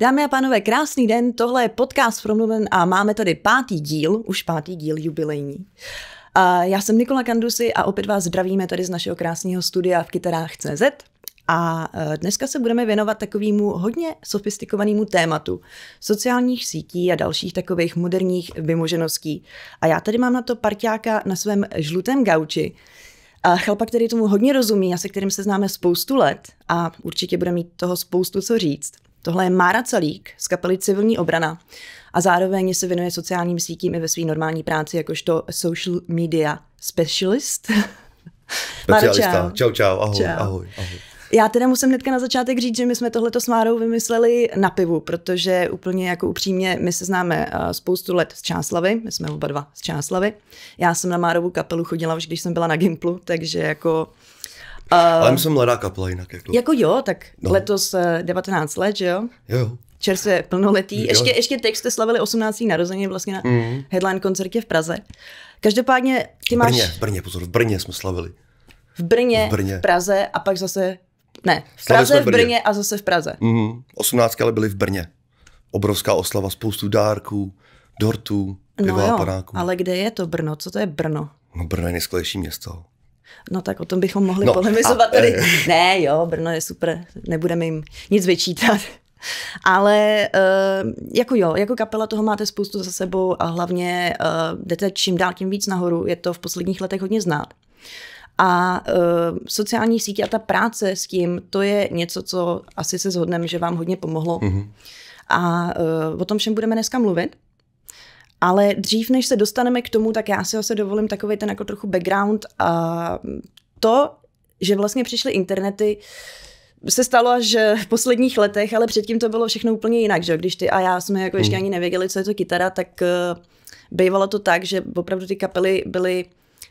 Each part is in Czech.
Dámy a pánové, krásný den, tohle je podcast Promluven a máme tady pátý díl, už pátý díl jubilejní. A já jsem Nikola Kandusy a opět vás zdravíme tady z našeho krásného studia v CZ. A e, dneska se budeme věnovat takovému hodně sofistikovanému tématu sociálních sítí a dalších takových moderních vymožeností. A já tady mám na to parťáka na svém žlutém gauči, a chlapa, který tomu hodně rozumí a se kterým se známe spoustu let a určitě bude mít toho spoustu co říct. Tohle je Mára Celík z kapely Civilní obrana a zároveň se věnuje sociálním sítím i ve své normální práci jakožto social media specialist. Mára, čau. čau, čau, ahoj, čau. ahoj, ahoj. Já teda musím hnedka na začátek říct, že my jsme tohleto s Márou vymysleli na pivu, protože úplně jako upřímně, my se známe eh, spoustu let z Čáslavy, my jsme oba dva z Čáslavy. Já jsem na Márovu kapelu chodila už, když jsem byla na Gimplu, takže jako Uh, Ale my jsme mladá kapela jinak. Jako, jako jo, tak no. letos 19 eh, let, že jo? Jo. Čerstvě plnoletý. Jo. Ještě, ještě teď jste slavili 18. narození vlastně na mm. headline koncertě v Praze. Každopádně ty máš... V Brně, v Brně, pozor, v Brně jsme slavili. V Brně, v, Brně. v Praze a pak zase... Ne, v Praze, v Brně. v Brně a zase v Praze. Mm. 18. ale byli v Brně. Obrovská oslava, spoustu dárků, dortů, no piva no jo, a panáků. Ale kde je to Brno? Co to je Brno? No Brno je nejskvělejší město. No tak o tom bychom mohli no, polemizovat. Tady. Ne, jo, Brno je super, nebudeme jim nic vyčítat. Ale eh, jako jo, jako kapela toho máte spoustu za sebou a hlavně eh, jdete čím dál tím víc nahoru, je to v posledních letech hodně znát. A uh, sociální sítě a ta práce s tím, to je něco, co asi se shodneme, že vám hodně pomohlo. Mm-hmm. A uh, o tom všem budeme dneska mluvit. Ale dřív, než se dostaneme k tomu, tak já si se dovolím takový ten jako trochu background. A mm, to, že vlastně přišly internety, se stalo až v posledních letech, ale předtím to bylo všechno úplně jinak, že když ty a já jsme jako ještě hmm. ani nevěděli, co je to kytara, tak eh, bývalo to tak, že opravdu ty kapely byly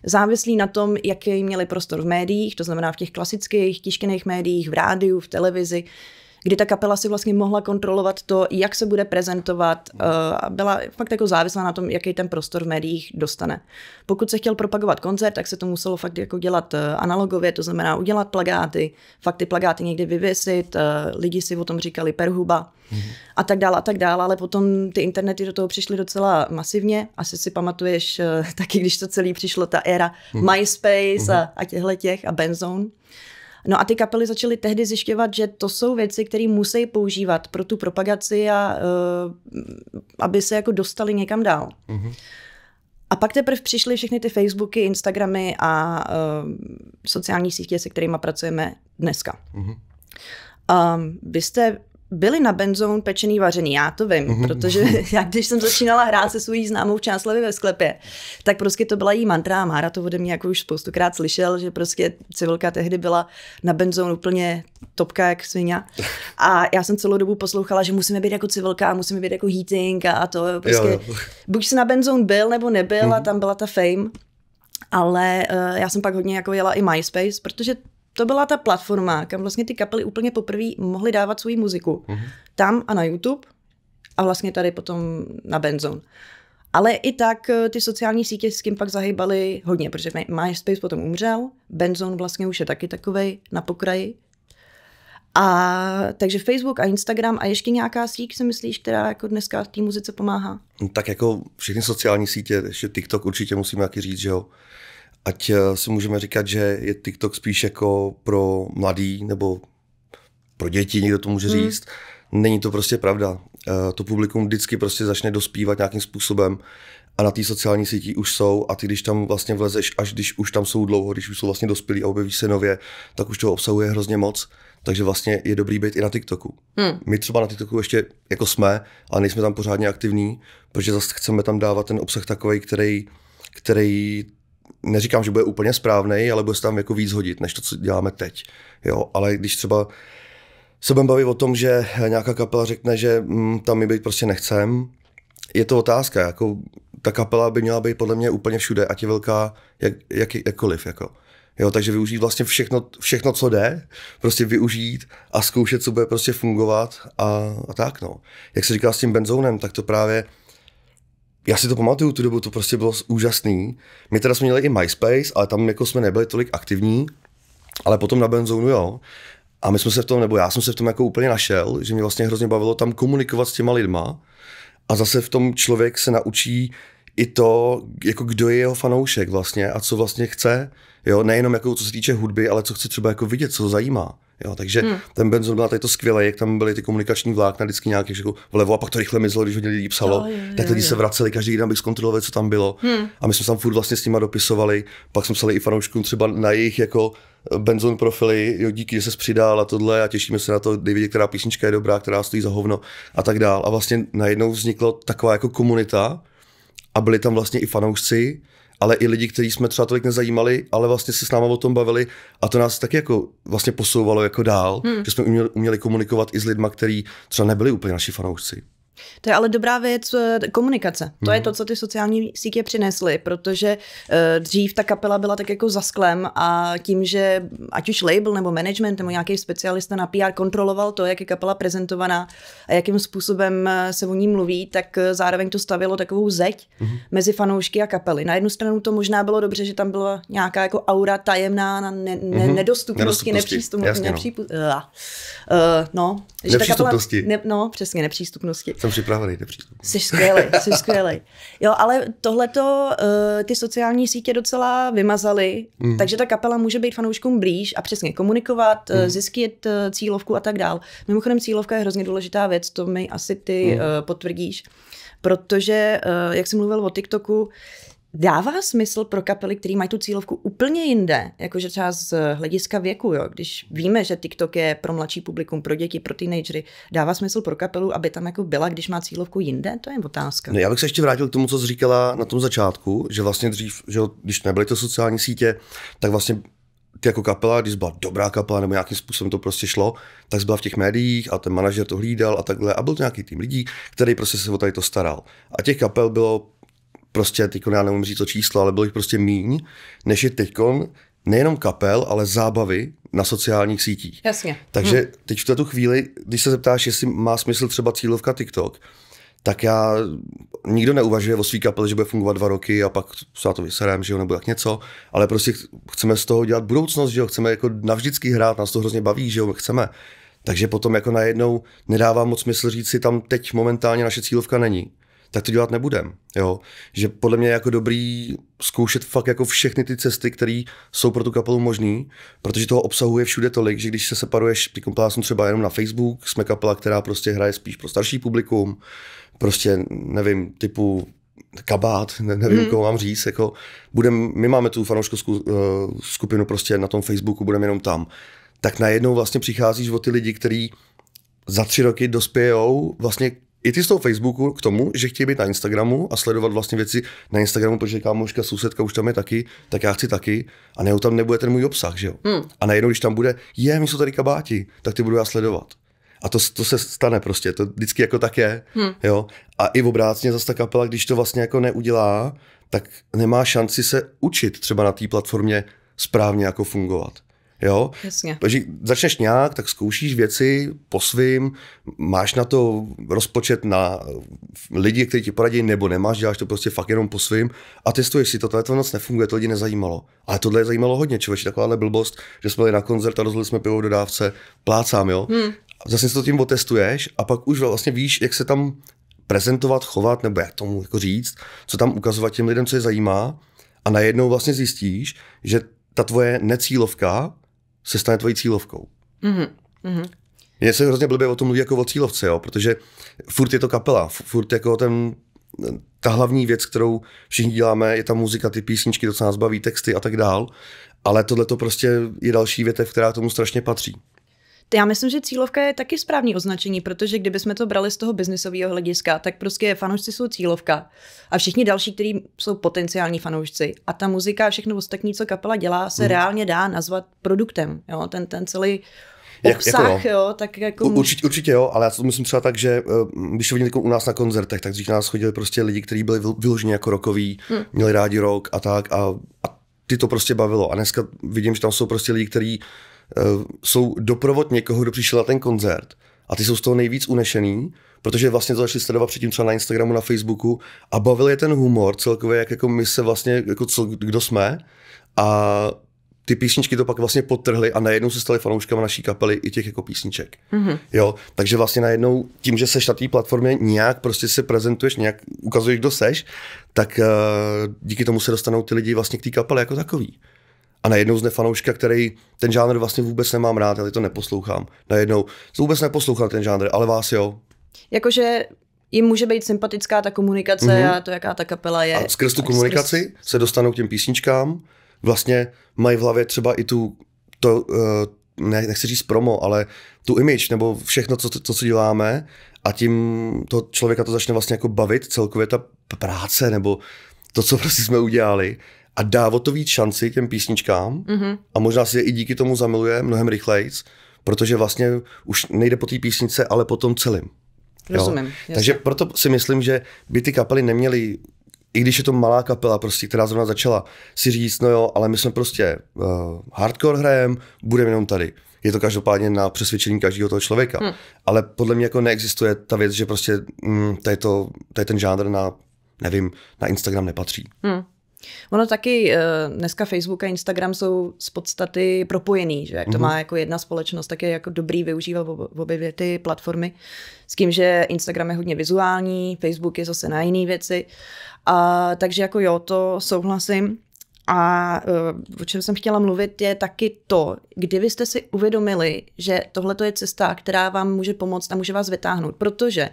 závislí na tom, jaký měli prostor v médiích, to znamená v těch klasických tištěných médiích, v rádiu, v televizi, kdy ta kapela si vlastně mohla kontrolovat to, jak se bude prezentovat hmm. eh, a byla fakt jako závislá na tom, jaký ten prostor v médiích dostane. Pokud se chtěl propagovat koncert, tak se to muselo fakt jako dělat eh, analogově, to znamená udělat plagáty, fakt ty plagáty někdy vyvěsit, eh, lidi si o tom říkali perhuba hmm. a tak dále a tak dále, ale potom ty internety do toho přišly docela masivně. Asi si pamatuješ taky, když to celý přišlo, ta éra hmm. MySpace a, a těchhle těch a Benzone. No a ty kapely začaly tehdy zjišťovat, že to jsou věci, které musí používat pro tu propagaci a uh, aby se jako dostali někam dál. Mm-hmm. A pak teprve přišly všechny ty Facebooky, Instagramy a uh, sociální sítě, se kterými pracujeme dneska. Mm-hmm. Um, vy jste byly na benzón pečený vařený, já to vím, mm-hmm. protože já když jsem začínala hrát se svojí známou v Čáslavě ve sklepě, tak prostě to byla jí mantra a Mára to ode mě jako už spoustukrát slyšel, že prostě civilka tehdy byla na benzón úplně topka jak svině. A já jsem celou dobu poslouchala, že musíme být jako civilka a musíme být jako heating a, to prostě, jo, jo. buď se na benzón byl nebo nebyl mm-hmm. a mhm. tam byla ta fame, ale uh, já jsem pak hodně jako jela i MySpace, protože to byla ta platforma, kam vlastně ty kapely úplně poprvé mohly dávat svoji muziku. Mm-hmm. Tam a na YouTube a vlastně tady potom na Benzon. Ale i tak eh, ty sociální sítě s kým pak zahybaly hodně, protože MySpace potom umřel, Benzon vlastně už je taky takovej na pokraji. A takže Facebook a Instagram a ještě nějaká síť, si myslíš, která jako dneska té muzice pomáhá? Tak jako všechny sociální sítě, ještě TikTok určitě musíme taky říct, že jo ať eh, si můžeme říkat, že je TikTok spíš jako pro mladý nebo pro děti, někdo to může hmm. říct. Hmm. Není to prostě pravda. Eh, to publikum vždycky prostě začne dospívat nějakým způsobem a na té sociální síti už jsou a ty když tam vlastně vlezeš, až když už tam jsou dlouho, když už jsou vlastně dospělí a objevíš se nově, tak už toho obsahuje hrozně moc. Takže vlastně je dobrý být i na TikToku. Hmm. My třeba na TikToku ještě jako jsme, ale nejsme tam pořádně aktivní, protože zase chceme tam dávat ten obsah takový, který, který neříkám, že bude úplně správný, ale bude se tam jako víc hodit, než to, co děláme teď. Jo, ale když třeba se budeme bavit o tom, že nějaká kapela řekne, že hm, tam my být prostě nechcem, je to otázka, jako ta kapela by měla být podle mě úplně všude, ať je velká jak, jak, jakkoliv. Jako. Jo, takže využít vlastně všechno, všechno, co jde, prostě využít a zkoušet, co bude prostě fungovat a, a tak. No. Jak se říká s tím benzónem, tak to právě já si to pamatuju, tu dobu to prostě bylo úžasný. My teda jsme měli i MySpace, ale tam jako jsme nebyli tolik aktivní, ale potom na Benzonu jo. A my jsme se v tom, nebo já jsem se v tom jako úplně našel, že mě vlastně hrozně bavilo tam komunikovat s těma lidma a zase v tom člověk se naučí i to, jako kdo je jeho fanoušek vlastně a co vlastně chce, jo, nejenom jako co se týče hudby, ale co chce třeba jako vidět, co ho zajímá. Jo, takže hmm. ten Benson byl tady to skvělé, jak tam byly ty komunikační vlákna vždycky nějaké jako vlevo a pak to rychle mizlo, když hodně lidí psalo, jo, jo, tak lidi jo. se vraceli každý den, bych zkontroloval, co tam bylo. Hmm. A my jsme tam furt vlastně s nimi dopisovali, pak jsme psali i fanouškům třeba na jejich jako eh, Benzon profily, jo, díky, že se přidal a tohle a těšíme se na to, kdy vidět, která písnička je dobrá, která stojí za hovno a tak dál. A vlastně najednou vznikla taková jako komunita a byli tam vlastně i fanoušci, ale i lidi, kteří jsme třeba tolik nezajímali, ale vlastně se s náma o tom bavili a to nás taky jako vlastně posouvalo jako dál, hmm. že jsme uměli, uměli komunikovat i s lidma, kteří třeba nebyli úplně naši fanoušci. To je ale dobrá věc eh, komunikace. To hmm. je mhm. to, co ty sociální sítě přinesly, protože eh, dřív ta kapela byla tak jako za sklem a tím, že ať už label nebo management nebo nějaký specialista na PR kontroloval to, jak je kapela prezentovaná a jakým způsobem eh, se o ní mluví, tak zároveň to stavilo takovou zeď hmm. mezi fanoušky a kapely. Na jednu stranu to možná bylo dobře, že tam byla nějaká jako aura tajemná na ne- ne- hmm. nedostupnosti, nepřístupnosti, nepřípu- no. Uh, no, že ta kapela, ne- no, přesně, nepřístupnosti. Jsem jsem připravený, nepřítel. Jsi skvělý, jsi skvělý. Jo, ale tohleto uh, ty sociální sítě docela vymazaly, mm. takže ta kapela může být fanouškům blíž a přesně komunikovat, mm. zjistit eh, cílovku a tak dál. Mimochodem cílovka je hrozně důležitá věc, to mi asi ty mm. uh, potvrdíš, protože, uh, jak jsi mluvil o TikToku, Dává smysl pro kapely, které mají tu cílovku úplně jinde, jakože třeba z hlediska věku, jo? když víme, že TikTok je pro mladší publikum, pro děti, pro teenagery, dává smysl pro kapelu, aby tam jako byla, když má cílovku jinde? To je otázka. No, já bych se ještě vrátil k tomu, co jsi říkala na tom začátku, že vlastně dřív, že když nebyly to sociální sítě, tak vlastně ty jako kapela, když byla dobrá kapela nebo nějakým způsobem to prostě šlo, tak byla v těch médiích a ten manažer to hlídal a takhle. A byl to nějaký tým lidí, který prostě se o tady to staral. A těch kapel bylo prostě teď já nemůžu říct to číslo, ale bylo jich prostě míň, než je teď nejenom kapel, ale zábavy na sociálních sítích. Jasně. Takže hm. teď v této chvíli, když se zeptáš, jestli má smysl třeba cílovka TikTok, tak já, nikdo neuvažuje o svý kapel, že bude fungovat dva roky a pak se na to vyserem, že jo, nebo jak něco, ale prostě chceme z toho dělat budoucnost, že jo, chceme jako navždycky hrát, nás to hrozně baví, že jo, chceme. Takže potom jako najednou nedává moc smysl říct si tam teď momentálně naše cílovka není tak to dělat nebudem. Jo? Že podle mě je jako dobrý zkoušet fakt jako všechny ty cesty, které jsou pro tu kapelu možné, protože toho obsahuje všude tolik, že když se separuješ, jsem třeba jenom na Facebook, jsme kapela, která prostě hraje spíš pro starší publikum, prostě nevím, typu kabát, ne, nevím, mm. koho mám říct, jako budem, my máme tu fanouškovskou eh, skupinu prostě na tom Facebooku, budeme jenom tam, tak najednou vlastně přicházíš o ty lidi, kteří za tři roky dospějou vlastně i ty z toho Facebooku k tomu, že chtějí být na Instagramu a sledovat vlastně věci na Instagramu, protože kámoška, sousedka už tam je taky, tak já chci taky. A nebo tam nebude ten můj obsah, že jo? Hmm. A najednou, když tam bude, je, my jsou tady kabáti, tak ty budu já sledovat. A to, to se stane prostě, to vždycky jako tak je. Hmm. Jo? A i v obrácně zase ta kapela, když to vlastně jako neudělá, tak nemá šanci se učit třeba na té platformě správně jako fungovat. Jo? Jasně. Takže začneš nějak, tak zkoušíš věci po svým, máš na to rozpočet na lidi, kteří ti poradí, nebo nemáš, děláš to prostě fakt jenom po svým a testuješ si to, tohle to moc nefunguje, to lidi nezajímalo. Ale tohle je zajímalo hodně, člověče, takováhle blbost, že jsme byli na koncert a rozhodli jsme pivo v dodávce, plácám, jo. Hmm. Zase si to tím otestuješ a pak už vlastně víš, jak se tam prezentovat, chovat, nebo jak tomu jako říct, co tam ukazovat těm lidem, co je zajímá. A najednou vlastně zjistíš, že ta tvoje necílovka se stane tvojí cílovkou. Mm-hmm. Mm-hmm. Mně se hrozně blbě o tom mluví jako o cílovce, jo, protože furt je to kapela, furt jako ten, ta hlavní věc, kterou všichni děláme, je ta muzika, ty písničky, to, co nás baví, texty a tak dál, ale tohle to prostě je další větev, která tomu strašně patří. Já myslím, že cílovka je taky správný označení, protože kdybychom to brali z toho biznisového hlediska, tak prostě fanoušci jsou cílovka a všichni další, kteří jsou potenciální fanoušci. A ta muzika a všechno ostatní, co kapela dělá, se hmm. reálně dá nazvat produktem. Jo? Ten, ten celý jako obsah, jako jo. jo, tak jako... U, určitě, určitě jo, ale já to myslím třeba tak, že eh, když to vidím u nás na koncertech, tak dřív nás chodili prostě lidi, kteří byli vyloženi jako rokoví, hmm. měli rádi rok a tak a, a ty to prostě bavilo. A dneska vidím, že tam jsou prostě lidi, kteří Eh, jsou doprovod někoho, kdo přišel na ten koncert a ty jsou z toho nejvíc unešený, protože vlastně to začali sledovat předtím třeba na Instagramu, na Facebooku a bavil je ten humor celkově, jak jako my se vlastně, jako co, kdo jsme a ty písničky to pak vlastně potrhly a najednou se staly fanouškama naší kapely i těch jako písniček. Mm-hmm. Jo, takže vlastně najednou tím, že seš na té platformě nějak prostě se prezentuješ, nějak ukazuješ, kdo seš, tak uh, díky tomu se dostanou ty lidi vlastně k té kapele jako takový a najednou z nefanouška, který ten žánr vlastně vůbec nemám rád, já to neposlouchám, najednou vůbec neposlouchám ten žánr, ale vás jo. Jakože jim může být sympatická ta komunikace mm-hmm. a to, jaká ta kapela je. A skrz tu a komunikaci skrz... se dostanou k těm písničkám, vlastně mají v hlavě třeba i tu, to, eh, ne, nechci říct promo, ale tu image nebo všechno, co, co, co děláme a tím to člověka to začne vlastně jako bavit celkově ta práce nebo to, co prostě jsme udělali a dá o to víc šanci těm písničkám mm-hmm. a možná si je i díky tomu zamiluje mnohem rychleji, protože vlastně už nejde po té písnice, ale po tom celým. Rozumím. Jo? Takže proto si myslím, že by ty kapely neměly i když je to malá kapela, prostě, která zrovna začala si říct, no jo, ale my jsme prostě uh, hardcore hrajem, budeme jenom tady. Je to každopádně na přesvědčení každého toho člověka. Hmm. Ale podle mě jako neexistuje ta věc, že prostě mm, tady, to, tady ten žánr na, nevím, na Instagram nepatří. Hmm. Ono taky eh, dneska Facebook a Instagram jsou z podstaty propojený, že jak to mhm. má jako jedna společnost, tak je jako dobrý využívat obě ty platformy. S tím, že Instagram je hodně vizuální, Facebook je zase na jiné věci. A, takže jako jo, to souhlasím. A eh, o čem jsem chtěla mluvit je taky to, kdybyste si uvědomili, že tohle je cesta, která vám může pomoct a může vás vytáhnout, protože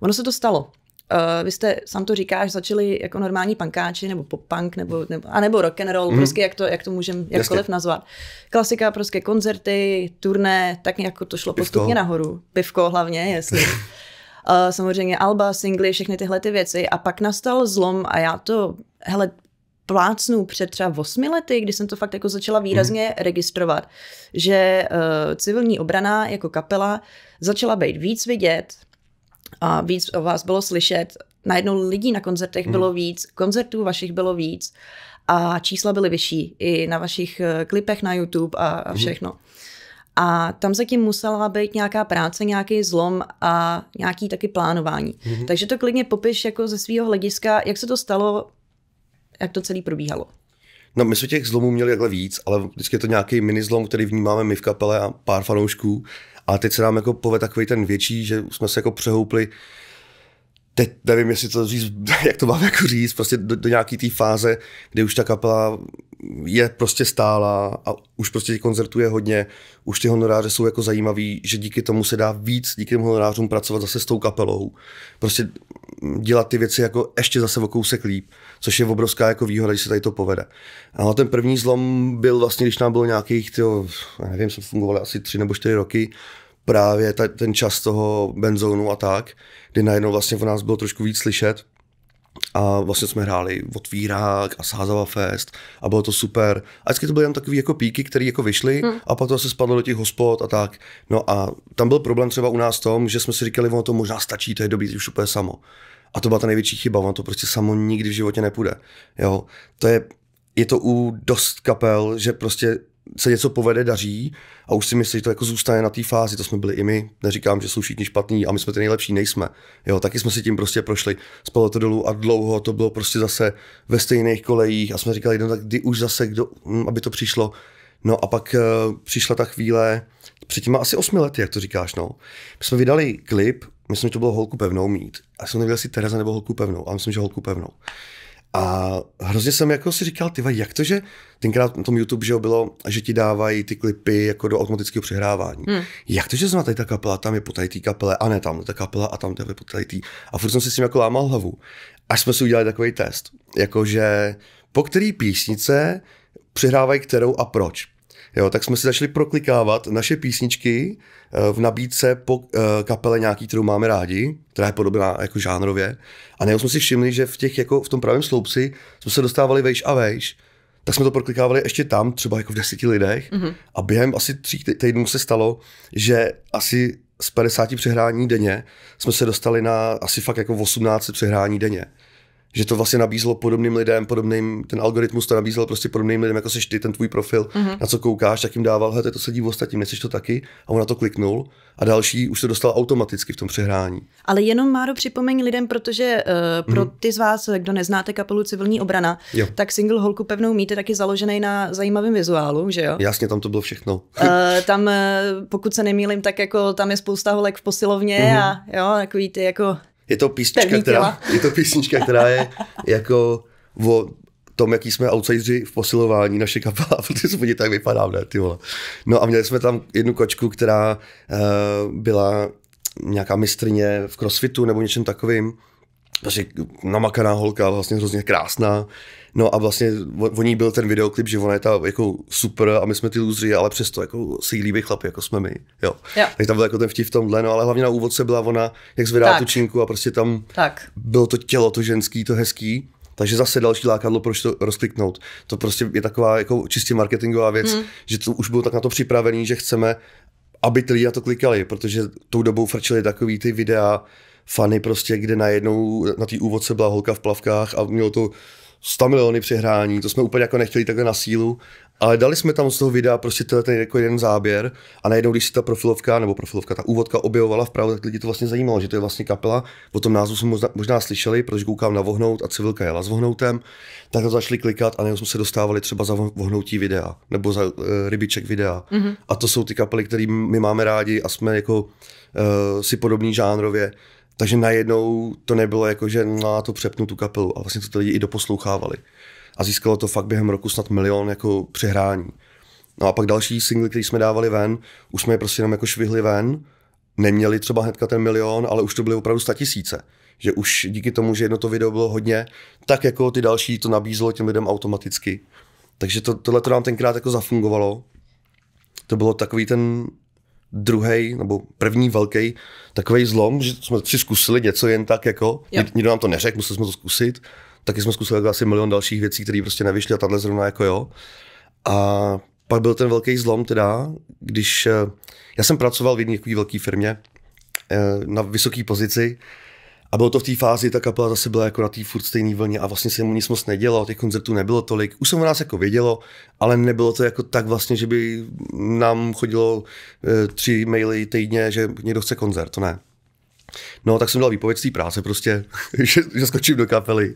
ono se to stalo. Uh, vy jste, sám to říkáš, začali jako normální pankáči, nebo pop punk, nebo, nebo, anebo rock and roll, mm. prostě jak to, jak to můžeme jakkoliv Jasně. nazvat. Klasika, prostě koncerty, turné, tak nějak to šlo Pivko. postupně nahoru. Pivko hlavně, jestli. Uh, samozřejmě Alba, singly, všechny tyhle ty věci. A pak nastal zlom a já to, hele, plácnu před třeba 8 lety, kdy jsem to fakt jako začala mhm. výrazně mm. registrovat, že uh, civilní obrana jako kapela začala být víc vidět, a víc o vás bylo slyšet. Najednou lidí na koncertech mm. bylo víc, koncertů vašich bylo víc a čísla byly vyšší i na vašich eh, klipech na YouTube a, a mhm. všechno. Mm. A tam zatím musela být nějaká práce, nějaký zlom a nějaký taky plánování. Mm-hmm. Takže to klidně popiš jako ze svého hlediska, jak se to stalo, jak to celé probíhalo. No, my jsme těch zlomů měli takhle víc, ale vždycky je to nějaký mini zlom, který vnímáme my v kapele a pár fanoušků. Ale teď se nám jako poved takový ten větší, že jsme se jako přehoupli teď nevím, jestli to říct, jak to mám jako říct, prostě do, do nějaký té fáze, kdy už ta kapela je prostě stála a už prostě koncertuje hodně, už ty honoráře jsou jako zajímavý, že díky tomu se dá víc, díky těm honorářům pracovat zase s tou kapelou. Prostě dělat ty věci jako ještě zase o kousek líp, což je obrovská jako výhoda, když se tady to povede. A ten první zlom byl vlastně, když nám bylo nějakých, tyjo, nevím, jsme fungovali asi tři nebo čtyři roky, právě ta, ten čas toho benzónu a tak, kdy najednou vlastně o nás bylo trošku víc slyšet. A vlastně jsme hráli Otvírák a Sázava Fest a bylo to super. A vždycky to byly jen takové jako píky, které jako vyšly hmm. a to se spadlo do těch hospod a tak. No a tam byl problém třeba u nás tom, že jsme si říkali, ono to možná stačí, to je dobrý, už úplně samo. A to byla ta největší chyba, ono to prostě samo nikdy v životě nepůjde. Jo, to je, je to u dost kapel, že prostě se něco povede, daří a už si myslí, že to jako zůstane na té fázi, to jsme byli i my, neříkám, že jsou všichni špatní a my jsme ty nejlepší, nejsme. Jo, taky jsme si tím prostě prošli, z to dolů a dlouho to bylo prostě zase ve stejných kolejích a jsme říkali, no tak kdy už zase, kdo, hm, aby to přišlo. No a pak uh, přišla ta chvíle, před těma asi osmi lety, jak to říkáš, no. My jsme vydali klip, myslím, že to bylo Holku pevnou mít. A jsem nevěděl, jestli Tereza nebo Holku pevnou, a myslím, že Holku pevnou. A hrozně jsem jako si říkal, ty jak to, že tenkrát na tom YouTube, že bylo, že ti dávají ty klipy jako do automatického přehrávání. Hmm. Jak to, že znamená tady ta kapela, tam je po tady té kapele, a ne tam ta kapela a tam je po tady tý. A furt jsem si s tím jako lámal hlavu. Až jsme si udělali takový test, jakože po který písnice přehrávají kterou a proč. Jo, tak jsme si začali proklikávat naše písničky eh, v nabídce po eh, kapele nějaký, kterou máme rádi, která je podobná jako žánrově. A nejenom jsme si všimli, že v, těch, jako v tom pravém sloupci jsme se dostávali vejš a vejš, tak jsme to proklikávali ještě tam, třeba jako v deseti lidech. Mm-hmm. A během asi tří týdnů se stalo, že asi z 50 přehrání denně jsme se dostali na asi fakt jako 18 přehrání denně že to vlastně nabízelo podobným lidem, podobným, ten algoritmus to nabízel prostě podobným lidem, jako seš ty, ten tvůj profil, mm-hmm. na co koukáš, tak jim dával, hele, to sedí v ostatním, nechceš to taky, a on na to kliknul a další už se dostal automaticky v tom přehrání. Ale jenom Máro připomeň lidem, protože uh, pro mm-hmm. ty z vás, eh, kdo neznáte kapelu Civilní obrana, jo. tak single Holku pevnou mít je taky založený na zajímavém vizuálu, že jo? Jasně, tam to bylo všechno. uh, tam, pokud se nemýlím, tak jako tam je spousta holek v posilovně mm-hmm. a jo, takový ty jako je to písnička, která, je to písnička, která je jako o tom, jaký jsme outsideri v posilování naše kapela, protože jsme tak ne, ty vole. No a měli jsme tam jednu kočku, která uh, byla nějaká mistrně v crossfitu nebo něčem takovým prostě namakaná holka, vlastně hrozně krásná. No a vlastně o ní byl ten videoklip, že ona je ta jako super a my jsme ty lůzři, ale přesto jako si líbí chlapi, jako jsme my. Jo. jo. Takže tam byl jako ten vtip v tomhle, no ale hlavně na úvodce byla ona, jak zvedá tak. tu činku a prostě tam tak. bylo to tělo, to ženský, to hezký. Takže zase další lákadlo, proč to rozkliknout. To prostě je taková jako čistě marketingová věc, hmm. že to už bylo tak na to připravený, že chceme, aby ty lidi na to klikali, protože tou dobou frčili takový ty videa, fany prostě, kde najednou na té úvodce byla holka v plavkách a mělo to 100 miliony přehrání, to jsme úplně jako nechtěli takhle na sílu, ale dali jsme tam z toho videa prostě tenhle ten jako jeden záběr a najednou, když se ta profilovka, nebo profilovka, ta úvodka objevovala vpravo, tak lidi to vlastně zajímalo, že to je vlastně kapela. O tom názvu jsme možná, možná slyšeli, protože koukám na Vohnout a civilka jela s Vohnoutem, tak to začali klikat a nebo jsme se dostávali třeba za Vohnoutí videa, nebo za uh, Rybiček videa. Mm-hmm. A to jsou ty kapely, které my máme rádi a jsme jako uh, si podobní žánrově takže najednou to nebylo jako, že na no, to přepnu tu kapelu. A vlastně to ty lidi i doposlouchávali. A získalo to fakt během roku snad milion jako přehrání. No a pak další single, který jsme dávali ven, už jsme je prostě jenom jako švihli ven. Neměli třeba hnedka ten milion, ale už to byly opravdu sta tisíce. Že už díky tomu, že jedno to video bylo hodně, tak jako ty další to nabízelo těm lidem automaticky. Takže to, tohle to nám tenkrát jako zafungovalo. To bylo takový ten druhý nebo první velký takový zlom, že jsme si zkusili něco jen tak, jako jo. nikdo nám to neřekl, museli jsme to zkusit. Taky jsme zkusili jako asi milion dalších věcí, které prostě nevyšly a tahle zrovna jako jo. A pak byl ten velký zlom teda, když eh, já jsem pracoval v jedné velké firmě eh, na vysoké pozici, a bylo to v té fázi, ta kapela zase byla jako na té furt stejné vlně a vlastně se mu nic moc nedělo, těch koncertů nebylo tolik. Už se o nás jako vědělo, ale nebylo to jako tak vlastně, že by nám chodilo e, tři maily týdně, že někdo chce koncert, to ne. No, tak jsem dal výpověď z té práce prostě, že, že skočím do kapely.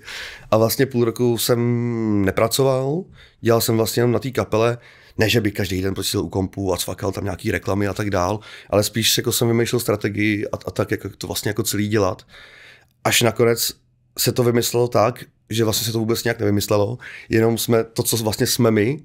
A vlastně půl roku jsem nepracoval, dělal jsem vlastně jenom na té kapele, ne, že by každý den prostě u kompu a cvakal tam nějaký reklamy a tak dál, ale spíš jako jsem vymýšlel strategii a, a tak, jak to vlastně jako celý dělat až nakonec se to vymyslelo tak, že vlastně se to vůbec nějak nevymyslelo, jenom jsme to, co vlastně jsme my,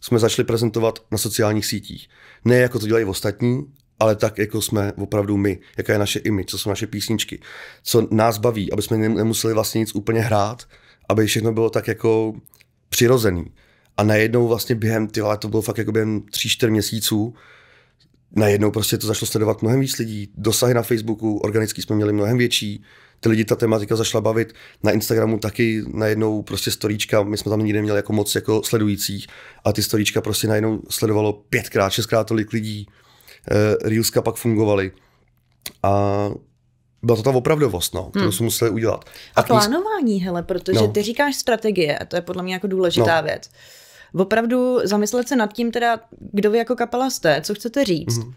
jsme začali prezentovat na sociálních sítích. Ne jako to dělají ostatní, ale tak, jako jsme opravdu my, jaká je naše image, co jsou naše písničky, co nás baví, aby jsme nemuseli vlastně nic úplně hrát, aby všechno bylo tak jako přirozený. A najednou vlastně během, ty to bylo fakt jako během tří, čtyř měsíců, najednou prostě to začalo sledovat mnohem víc lidí, dosahy na Facebooku, organicky jsme měli mnohem větší, ty lidi ta tematika zašla bavit. Na Instagramu taky najednou prostě storíčka, my jsme tam nikdy neměli jako moc jako sledujících a ty storíčka prostě najednou sledovalo pětkrát, šestkrát tolik lidí. E, Reelska pak fungovaly. A byla to ta opravdovost, no, kterou hmm. jsme museli udělat. A, a plánování, hele, protože no. ty říkáš strategie, a to je podle mě jako důležitá no. věc. Opravdu zamyslet se nad tím teda, kdo vy jako kapela jste, co chcete říct, hmm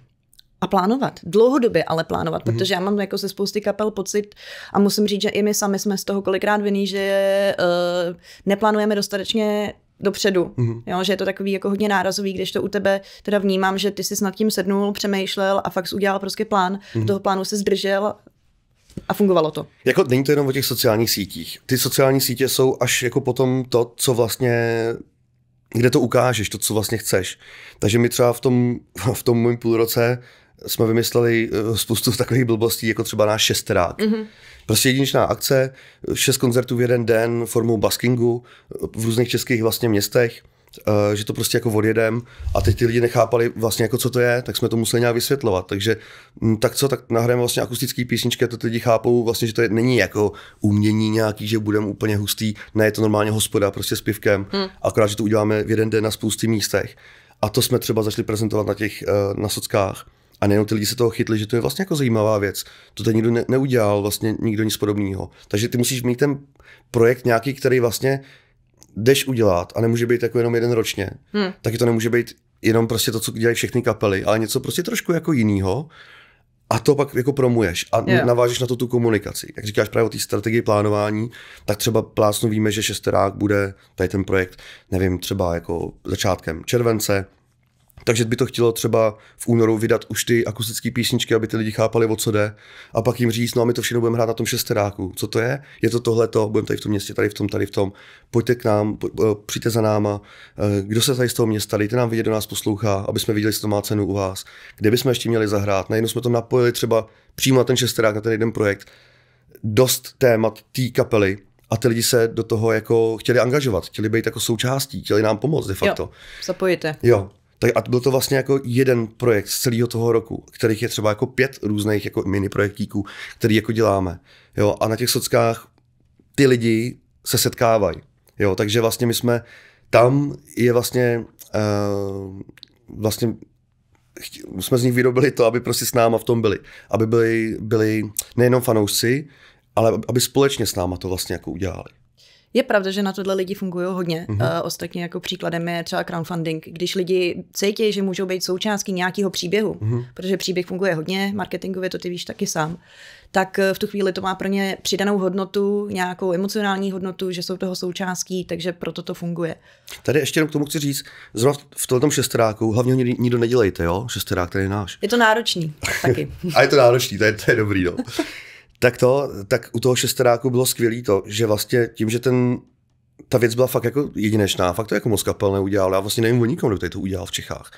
a plánovat. Dlouhodobě ale plánovat, mm-hmm. protože já mám jako se spousty kapel pocit a musím říct, že i my sami jsme z toho kolikrát vinní, že uh, neplánujeme dostatečně dopředu. Mm-hmm. Jo, že je to takový jako hodně nárazový, když to u tebe teda vnímám, že ty jsi nad tím sednul, přemýšlel a fakt udělal prostě plán, mm-hmm. toho plánu se zdržel a fungovalo to. Jako není to jenom o těch sociálních sítích. Ty sociální sítě jsou až jako potom to, co vlastně kde to ukážeš, to, co vlastně chceš. Takže my třeba v tom, v tom mém půlroce jsme vymysleli eh, spoustu takových blbostí, jako třeba náš šesterák. Mm-hmm. Prostě jedinečná akce, šest koncertů v jeden den formou baskingu eh, v různých českých vlastně městech eh, že to prostě jako odjedem a teď ty lidi nechápali vlastně jako co to je, tak jsme to museli nějak vysvětlovat. Takže mm, tak co, tak nahrajeme vlastně akustické písničky a to ty lidi chápou vlastně, že to je, není jako umění nějaký, že budeme úplně hustý, ne, je to normálně hospoda prostě s pivkem, hmm. akorát, že to uděláme v jeden den na spousty místech. A to jsme třeba začali prezentovat na těch, na sockách. A nejenom ty lidi se toho chytli, že to je vlastně jako zajímavá věc. To ten nikdo ne- neudělal, vlastně nikdo nic podobného. Takže ty musíš mít ten projekt nějaký, který vlastně jdeš udělat a nemůže být jako jenom jeden ročně. Hmm. Taky to nemůže být jenom prostě to, co dělají všechny kapely, ale něco prostě trošku jako jiného. A to pak jako promuješ a yeah. navážeš na to tu komunikaci. Jak říkáš právě o té strategii plánování, tak třeba plásnu víme, že šesterák bude, tady ten projekt, nevím, třeba jako začátkem července, takže by to chtělo třeba v únoru vydat už ty akustické písničky, aby ty lidi chápali, o co jde. A pak jim říct, no a my to všechno budeme hrát na tom šesteráku. Co to je? Je to tohle, to budeme tady v tom městě, tady v tom, tady v tom. Pojďte k nám, přijďte za náma. Eh, kdo se tady z toho města, dejte nám vidět, do nás poslouchá, aby jsme viděli, jestli to má cenu u vás. Kde bychom ještě měli zahrát? Najednou jsme to napojili třeba přímo na ten šesterák, na ten jeden projekt. Dost témat té kapely, a ty lidi se do toho jako chtěli angažovat, chtěli být jako součástí, chtěli nám pomoct de facto. Jo, zapojíte. Jo, tak a byl to vlastně jako jeden projekt z celého toho roku, kterých je třeba jako pět různých jako mini projektíků, který jako děláme. Jo, a na těch sockách ty lidi se setkávají. Jo, takže vlastně my jsme, tam je vlastně, uh, vlastně jsme z nich vyrobili to, aby prostě s náma v tom byli. Aby byli, byli nejenom fanoušci, ale aby společně s náma to vlastně jako udělali. Je pravda, že na tohle lidi fungují hodně. Mm-hmm. Uh, ostatně jako příkladem je třeba crowdfunding, když lidi cítí, že můžou být součástí nějakého příběhu, mm-hmm. protože příběh funguje hodně, marketingově to ty víš taky sám, tak eh, v tu chvíli to má pro ně přidanou hodnotu, nějakou emocionální hodnotu, že jsou toho součástí, takže proto to funguje. Tady ještě jenom k tomu chci říct, zrovna v tomto šestráku, hlavně nikdo nedělejte, jo? Šesterák, ten je náš. Je to náročný taky. A je to náročný, to je, to je dobrý, no. Tak to, tak u toho šesteráku bylo skvělé to, že vlastně tím, že ten, ta věc byla fakt jako jedinečná, fakt to jako moc kapel neudělal, já vlastně nevím o nikom, kdo tady to udělal v Čechách,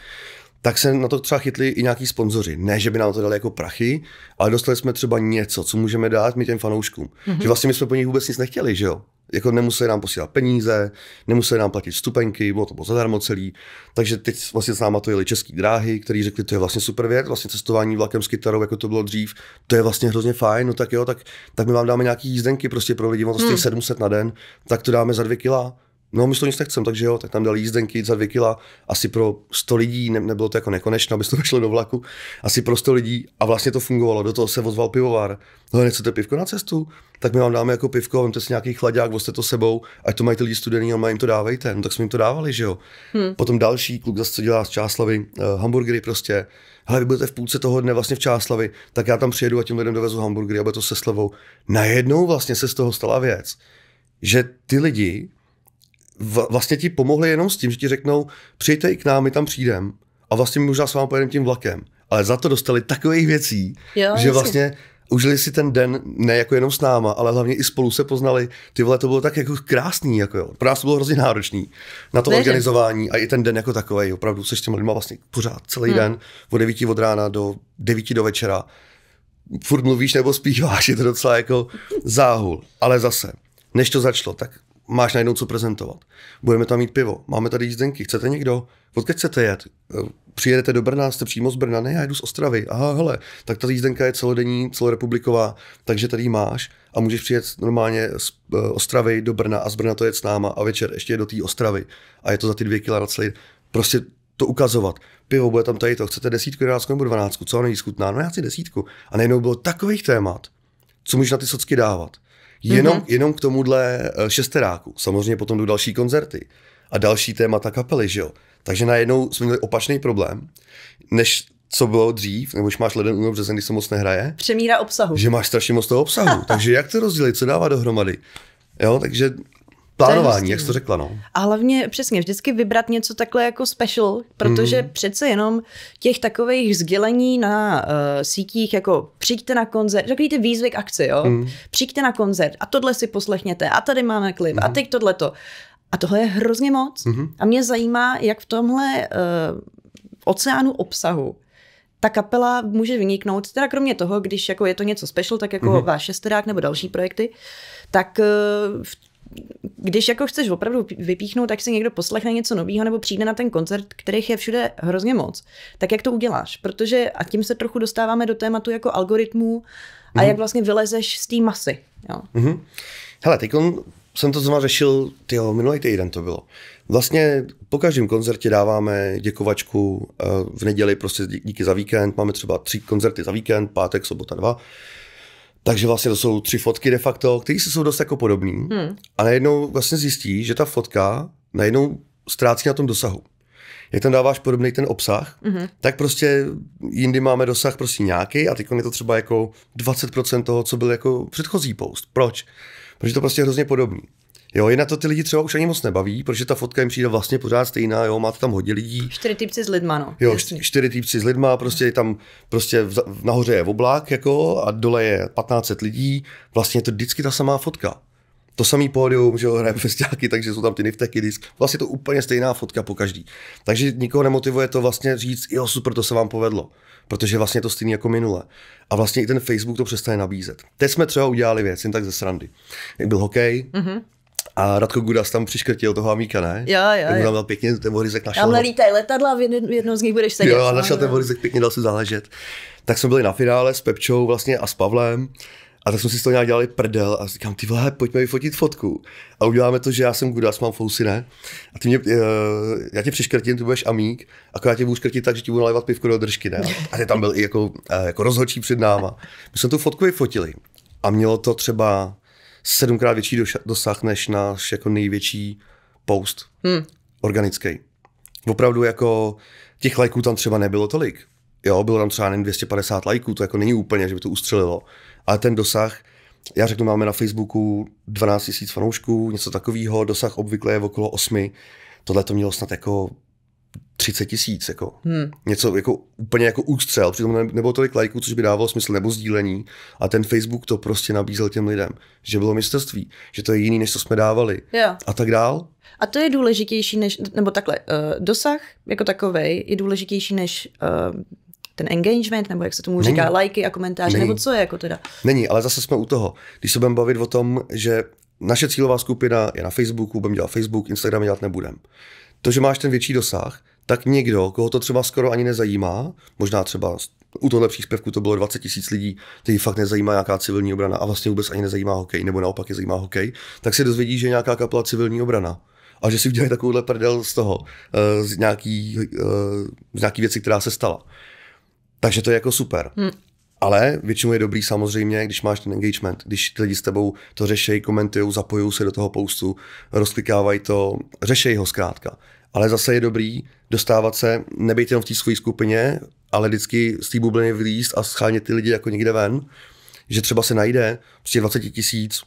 tak se na to třeba chytli i nějaký sponzoři. Ne, že by nám to dali jako prachy, ale dostali jsme třeba něco, co můžeme dát my těm fanouškům. Mm-hmm. Že vlastně my jsme po nich vůbec nic nechtěli, že jo? Jako nemuseli nám posílat peníze, nemuseli nám platit stupenky, bylo to bylo zadarmo celý. Takže teď vlastně s náma to jeli český dráhy, který řekli, to je vlastně super věc, vlastně cestování vlakem s kytarou, jako to bylo dřív, to je vlastně hrozně fajn, no tak jo, tak, tak my vám dáme nějaký jízdenky prostě pro lidi, ono to stojí hmm. 700 na den, tak to dáme za dvě kila No, my to nic nechcem, takže jo, tak tam dali jízdenky za dvě kila, asi pro 100 lidí, ne, nebylo to jako nekonečno, aby to vešlo do vlaku, asi pro 100 lidí a vlastně to fungovalo, do toho se ozval pivovar, no nechcete pivko na cestu, tak my vám dáme jako pivko, vemte si nějaký chladák, vozte to sebou, ať to mají ty lidi studený a jim to dávejte, no tak jsme jim to dávali, že jo. Hmm. Potom další kluk zase, co dělá z Čáslavy, uh, eh, hamburgery prostě, hele, vy budete v půlce toho dne vlastně v Čáslavi, tak já tam přijedu a tím lidem dovezu hamburgery aby to se slevou. Najednou vlastně se z toho stala věc, že ty lidi vlastně ti pomohli jenom s tím, že ti řeknou, přijďte i k nám, my tam přijdem a vlastně my možná s vámi pojedeme tím vlakem. Ale za to dostali takových věcí, jo, že vlastně užili si ten den ne jako jenom s náma, ale hlavně i spolu se poznali. Ty vole, to bylo tak jako krásný, jako jo. Pro nás to bylo hrozně náročný na to Nežem. organizování a i ten den jako takový. Opravdu se s těmi lidmi vlastně pořád celý hmm. den, od 9 od rána do 9 do večera. Furt mluvíš nebo zpíváš, je to docela jako záhul. Ale zase, než to začalo, tak máš najednou co prezentovat. Budeme tam mít pivo, máme tady jízdenky, chcete někdo? Odkud chcete jet? Eh, přijedete do Brna, jste přímo z Brna, ne, já jdu z Ostravy. Aha, hele, tak ta jízdenka je celodenní, celorepubliková, takže tady máš a můžeš přijet normálně z eh, Ostravy do Brna a z Brna to jet s náma a večer ještě do té Ostravy a je to za ty dvě kila na celý. Prostě to ukazovat. Pivo bude tam tady to, chcete desítku, jedenáctku nebo dvanáctku, co ono je No já si desítku. A najednou bylo takových témat, co můžeš na ty socky dávat. Jenom, mm-hmm. jenom k tomuhle eh, šesteráku. Samozřejmě potom jdu další koncerty a další témata kapely, že jo. Takže najednou jsme měli opačný problém, než co bylo dřív, nebo už máš leden, únor, březen, když se moc nehraje. Přemíra obsahu. Že máš strašně moc toho obsahu. takže jak to rozdělit, co dává dohromady? Jo, takže Plánování, jak jsi to řekla, no. A hlavně přesně vždycky vybrat něco takhle jako special, protože mm. přece jenom těch takových sdělení na uh, sítích, jako přijďte na koncert, řekli ty výzvy k akci, jo. Mm. Přijďte na koncert a tohle si poslechněte a tady máme klip mm. a hmm. teď tohleto. A tohle je hrozně moc. Mm. A mě zajímá, jak v tomhle uh, oceánu obsahu ta kapela může vyniknout, teda kromě toho, když jako je to něco special, tak jako mm-hmm. váš šesterák nebo další projekty, tak eh, v když jako chceš opravdu vypíchnout, tak si někdo poslechne něco nového nebo přijde na ten koncert, kterých je všude hrozně moc, tak jak to uděláš? Protože a tím se trochu dostáváme do tématu jako algoritmů a mm. jak vlastně vylezeš z té masy. Jo. Mm-hmm. Hele, teď jsem to znovu řešil, tyjo, minulý týden to bylo. Vlastně po každém koncertě dáváme děkovačku eh, v neděli prostě díky za víkend. Máme třeba tři koncerty za víkend, pátek, sobota, dva. Takže vlastně to jsou tři fotky de facto, které jsou dost jako podobné. Hmm. A najednou vlastně zjistí, že ta fotka najednou ztrácí na tom dosahu. Jak tam dáváš podobný ten obsah, mm-hmm. tak prostě jindy máme dosah prostě nějaký a teď je to třeba jako 20% toho, co byl jako předchozí post. Proč? Protože to prostě je hrozně podobný. Jo, jinak to ty lidi třeba už ani moc nebaví, protože ta fotka jim přijde vlastně pořád stejná, jo, máte tam hodně lidí. Čtyři typci s lidma, no. Jo, čtyři typci s lidma, prostě je tam, prostě v, nahoře je oblák, jako, a dole je 1500 lidí, vlastně je to vždycky ta samá fotka. To samý pódium, že jo, hraje festiáky, takže jsou tam ty nifteky disk. Vlastně to úplně stejná fotka po každý. Takže nikoho nemotivuje to vlastně říct, jo, super, to se vám povedlo. Protože vlastně to stejný jako minule. A vlastně i ten Facebook to přestane nabízet. Teď jsme třeba udělali věc, jen tak ze srandy. Jak byl hokej, mm-hmm a Radko Gudas tam přiškrtil toho Amíka, ne? Jo, jo. Ten mu tam dal pěkně ten horizek našel. Tam lítají letadla, v jednou z nich budeš sedět. Jo, a no, našel ten no. horizek, pěkně, dal se záležet. Tak jsme byli na finále s Pepčou vlastně a s Pavlem. A tak jsme si to nějak dělali prdel a říkám, ty vole, pojďme vyfotit fotku. A uděláme to, že já jsem Gudas, mám fousy, ne? A ty mě, uh, já tě přiškrtím, ty budeš amík, a já tě budu škrtit tak, že ti budu nalévat pivko do držky, ne? A ty tam byl i jako, uh, jako rozhodčí před náma. My jsme tu fotku vyfotili a mělo to třeba sedmkrát větší dosah než náš jako největší post hmm. organický. Opravdu jako těch lajků tam třeba nebylo tolik. Jo, bylo tam třeba jen 250 lajků, to jako není úplně, že by to ustřelilo. Ale ten dosah, já řeknu, máme na Facebooku 12 000 fanoušků, něco takového, dosah obvykle je v okolo 8. Tohle to mělo snad jako 30 tisíc, jako. Hmm. Něco jako úplně jako ústřel, přitom ne, nebylo tolik lajků, což by dávalo smysl, nebo sdílení. A ten Facebook to prostě nabízel těm lidem, že bylo mistrství, že to je jiný, než co jsme dávali. Jo. A tak dál. A to je důležitější než, nebo takhle, uh, dosah jako takový je důležitější než uh, ten engagement, nebo jak se tomu říká, lajky a komentáře, Není. nebo co je jako teda? Není, ale zase jsme u toho. Když se budeme bavit o tom, že naše cílová skupina je na Facebooku, budeme dělat Facebook, Instagram dělat nebudem to, že máš ten větší dosah, tak někdo, koho to třeba skoro ani nezajímá, možná třeba u tohle příspěvku to bylo 20 tisíc lidí, který fakt nezajímá nějaká civilní obrana a vlastně vůbec ani nezajímá hokej, nebo naopak je zajímá hokej, tak se dozvědí, že je nějaká kapela civilní obrana. A že si udělají takovouhle prdel z toho, eh, z nějaký, eh, z nějaký věci, která se stala. Takže to je jako super. Hmm. Ale většinou je dobrý samozřejmě, když máš ten engagement, když ty lidi s tebou to řešejí, komentují, zapojují se do toho postu, rozklikávají to, řešejí ho zkrátka. Ale zase je dobrý dostávat se, nebejte jenom v té své skupině, ale vždycky z té bubliny vylíst a schánět ty lidi jako někde ven, že třeba se najde prostě 20 tisíc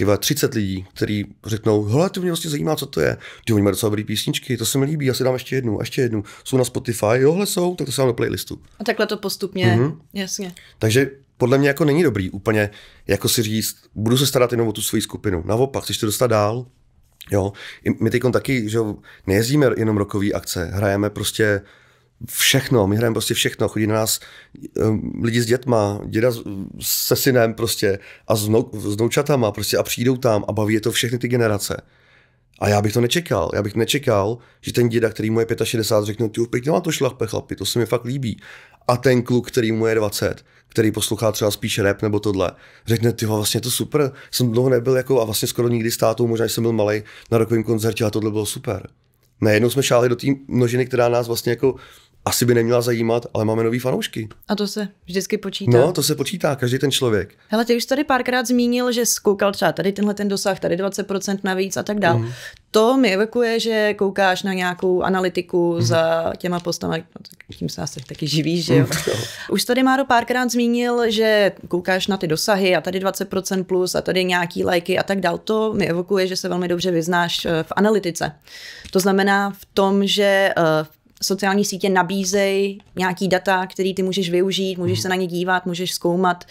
ty 30 lidí, kteří řeknou, hele, ty mě vlastně zajímá, co to je. Ty oni mají docela dobrý písničky, to se mi líbí, já si dám ještě jednu, a ještě jednu. Jsou na Spotify, johle jsou, tak to se dám do playlistu. A takhle to postupně, mm-hmm. jasně. Takže podle mě jako není dobrý úplně jako si říct, budu se starat jenom o tu svoji skupinu. Naopak, chceš to dostat dál, Jo, my teď taky, že nejezdíme jenom rokový akce, hrajeme prostě všechno, my hrajeme prostě všechno, chodí na nás um, lidi s dětma, děda se synem prostě a s, vnou, s prostě a přijdou tam a baví je to všechny ty generace. A já bych to nečekal. Já bych nečekal, že ten děda, který mu je 65, řekne, ty pěkně má to šlachpe, chlapi, to se mi fakt líbí. A ten kluk, který mu je 20, který poslouchá třeba spíš rap nebo tohle, řekne, ty vlastně to super, jsem dlouho nebyl jako a vlastně skoro nikdy státu, možná jsem byl malý na rokovém koncertě a tohle bylo super. Najednou jsme šáli do té množiny, která nás vlastně jako asi by neměla zajímat, ale máme nový fanoušky. A to se vždycky počítá. No, to se počítá, každý ten člověk. Hele, ty už tady párkrát zmínil, že skoukal třeba tady tenhle ten dosah, tady 20% navíc a tak dál. Mm. To mi evokuje, že koukáš na nějakou analytiku mm. za těma postama, no, tak tím se asi taky živíš, že jo? Mm, už tady Máro párkrát zmínil, že koukáš na ty dosahy a tady 20% plus a tady nějaký lajky a tak dál. To mi evokuje, že se velmi dobře vyznáš eh, v analytice. To znamená v tom, že v eh, sociální sítě nabízejí nějaký data, který ty můžeš využít, můžeš mhm. se na ně dívat, můžeš zkoumat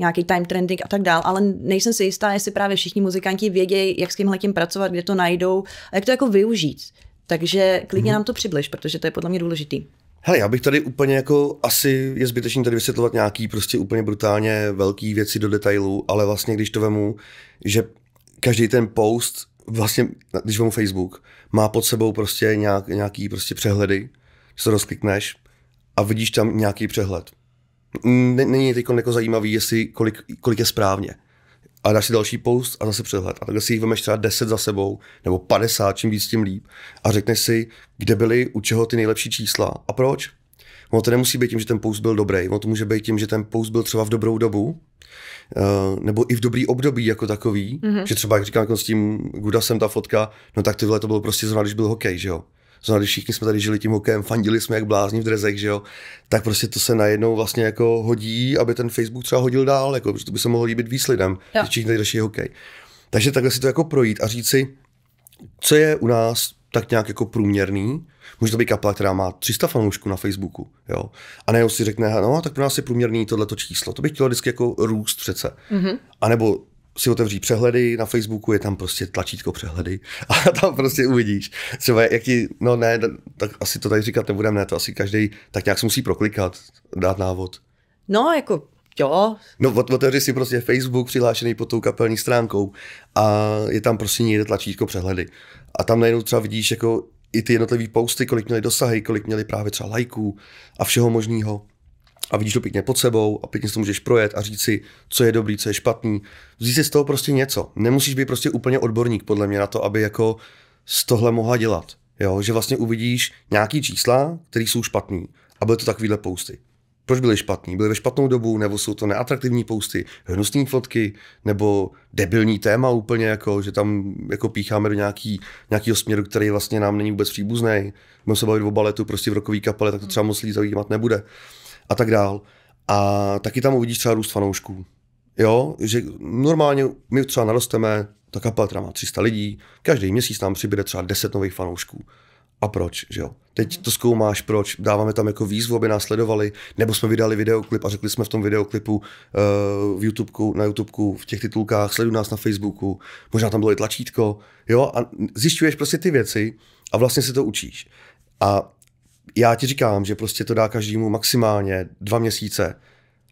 nějaký time trending a tak dál, ale nejsem si jistá, jestli právě všichni muzikanti vědějí, jak s tímhle tím pracovat, kde to najdou a jak to jako využít. Takže klidně mhm. nám to přibliž, protože to je podle mě důležitý. Hele, já bych tady úplně jako, asi je zbytečný tady vysvětlovat nějaký prostě úplně brutálně velký věci do detailů, ale vlastně když to vemu, že každý ten post, vlastně, když vemu Facebook, má pod sebou prostě nějak, nějaký prostě přehledy, se rozklikneš a vidíš tam nějaký přehled. Není teď jako zajímavý, jestli kolik, kolik je správně. A dáš si další post a zase přehled. A takhle si jich vemeš třeba 10 za sebou, nebo 50, čím víc, tím líp. A řekneš si, kde byly, u čeho ty nejlepší čísla a proč. Ono to nemusí být tím, že ten post byl dobrý, ono to může být tím, že ten post byl třeba v dobrou dobu, eh, nebo i v dobrý období jako takový, mm-hmm. že třeba, jak říkám, jako s tím Gudasem ta fotka, no tak tyhle to bylo prostě zrovna, když byl hokej, že jo. Zrovna, když všichni jsme tady žili tím hokejem, fandili jsme jak blázni v drezech, že jo, tak prostě to se najednou vlastně jako hodí, aby ten Facebook třeba hodil dál, jako, protože to by se mohlo líbit výsledem, lidem, když všichni tady hokej. Takže takhle si to jako projít a říct si, co je u nás tak nějak jako průměrný, Může to být kapela, která má 300 fanoušků na Facebooku, jo. A najednou si řekne, no, tak pro nás je průměrný tohleto číslo. To bych chtěl vždycky jako růst přece. Mm-hmm. A nebo si otevří přehledy na Facebooku, je tam prostě tlačítko přehledy a tam prostě uvidíš. Třeba jak ti, no ne, tak asi to tady říkat nebudeme, ne, to asi každý tak nějak si musí proklikat, dát návod. No, jako jo. No, otevři si prostě Facebook přihlášený pod tou kapelní stránkou a je tam prostě někde tlačítko přehledy. A tam najednou třeba vidíš jako i ty jednotlivé posty, kolik měli dosahy, kolik měli právě třeba lajků a všeho možného. A vidíš to pěkně pod sebou a pěkně si to můžeš projet a říct si, co je dobrý, co je špatný. Vzít si z toho prostě něco. Nemusíš být prostě úplně odborník podle mě na to, aby jako z tohle mohla dělat. Jo, že vlastně uvidíš nějaký čísla, které jsou špatný a byly to takovýhle posty. Proč byly špatný? Byly ve špatnou dobu, nebo jsou to neatraktivní posty, hnusné fotky, nebo debilní téma úplně, jako, že tam jako pícháme do nějaký, nějakého směru, který vlastně nám není vůbec příbuzný. Můžeme se bavit o baletu prostě v rokový kapele, tak to třeba moc lidí zajímat nebude. A tak dál. A taky tam uvidíš třeba růst fanoušků. Jo, že normálně my třeba narosteme, ta kapela třeba má 300 lidí, každý měsíc nám přibude třeba 10 nových fanoušků a proč, že jo. Teď to zkoumáš, proč, dáváme tam jako výzvu, aby nás sledovali, nebo jsme vydali videoklip a řekli jsme v tom videoklipu uh, v YouTubeku, na YouTubeku, v těch titulkách, sleduj nás na Facebooku, možná tam bylo i tlačítko, jo, a zjišťuješ prostě ty věci a vlastně se to učíš. A já ti říkám, že prostě to dá každému maximálně dva měsíce.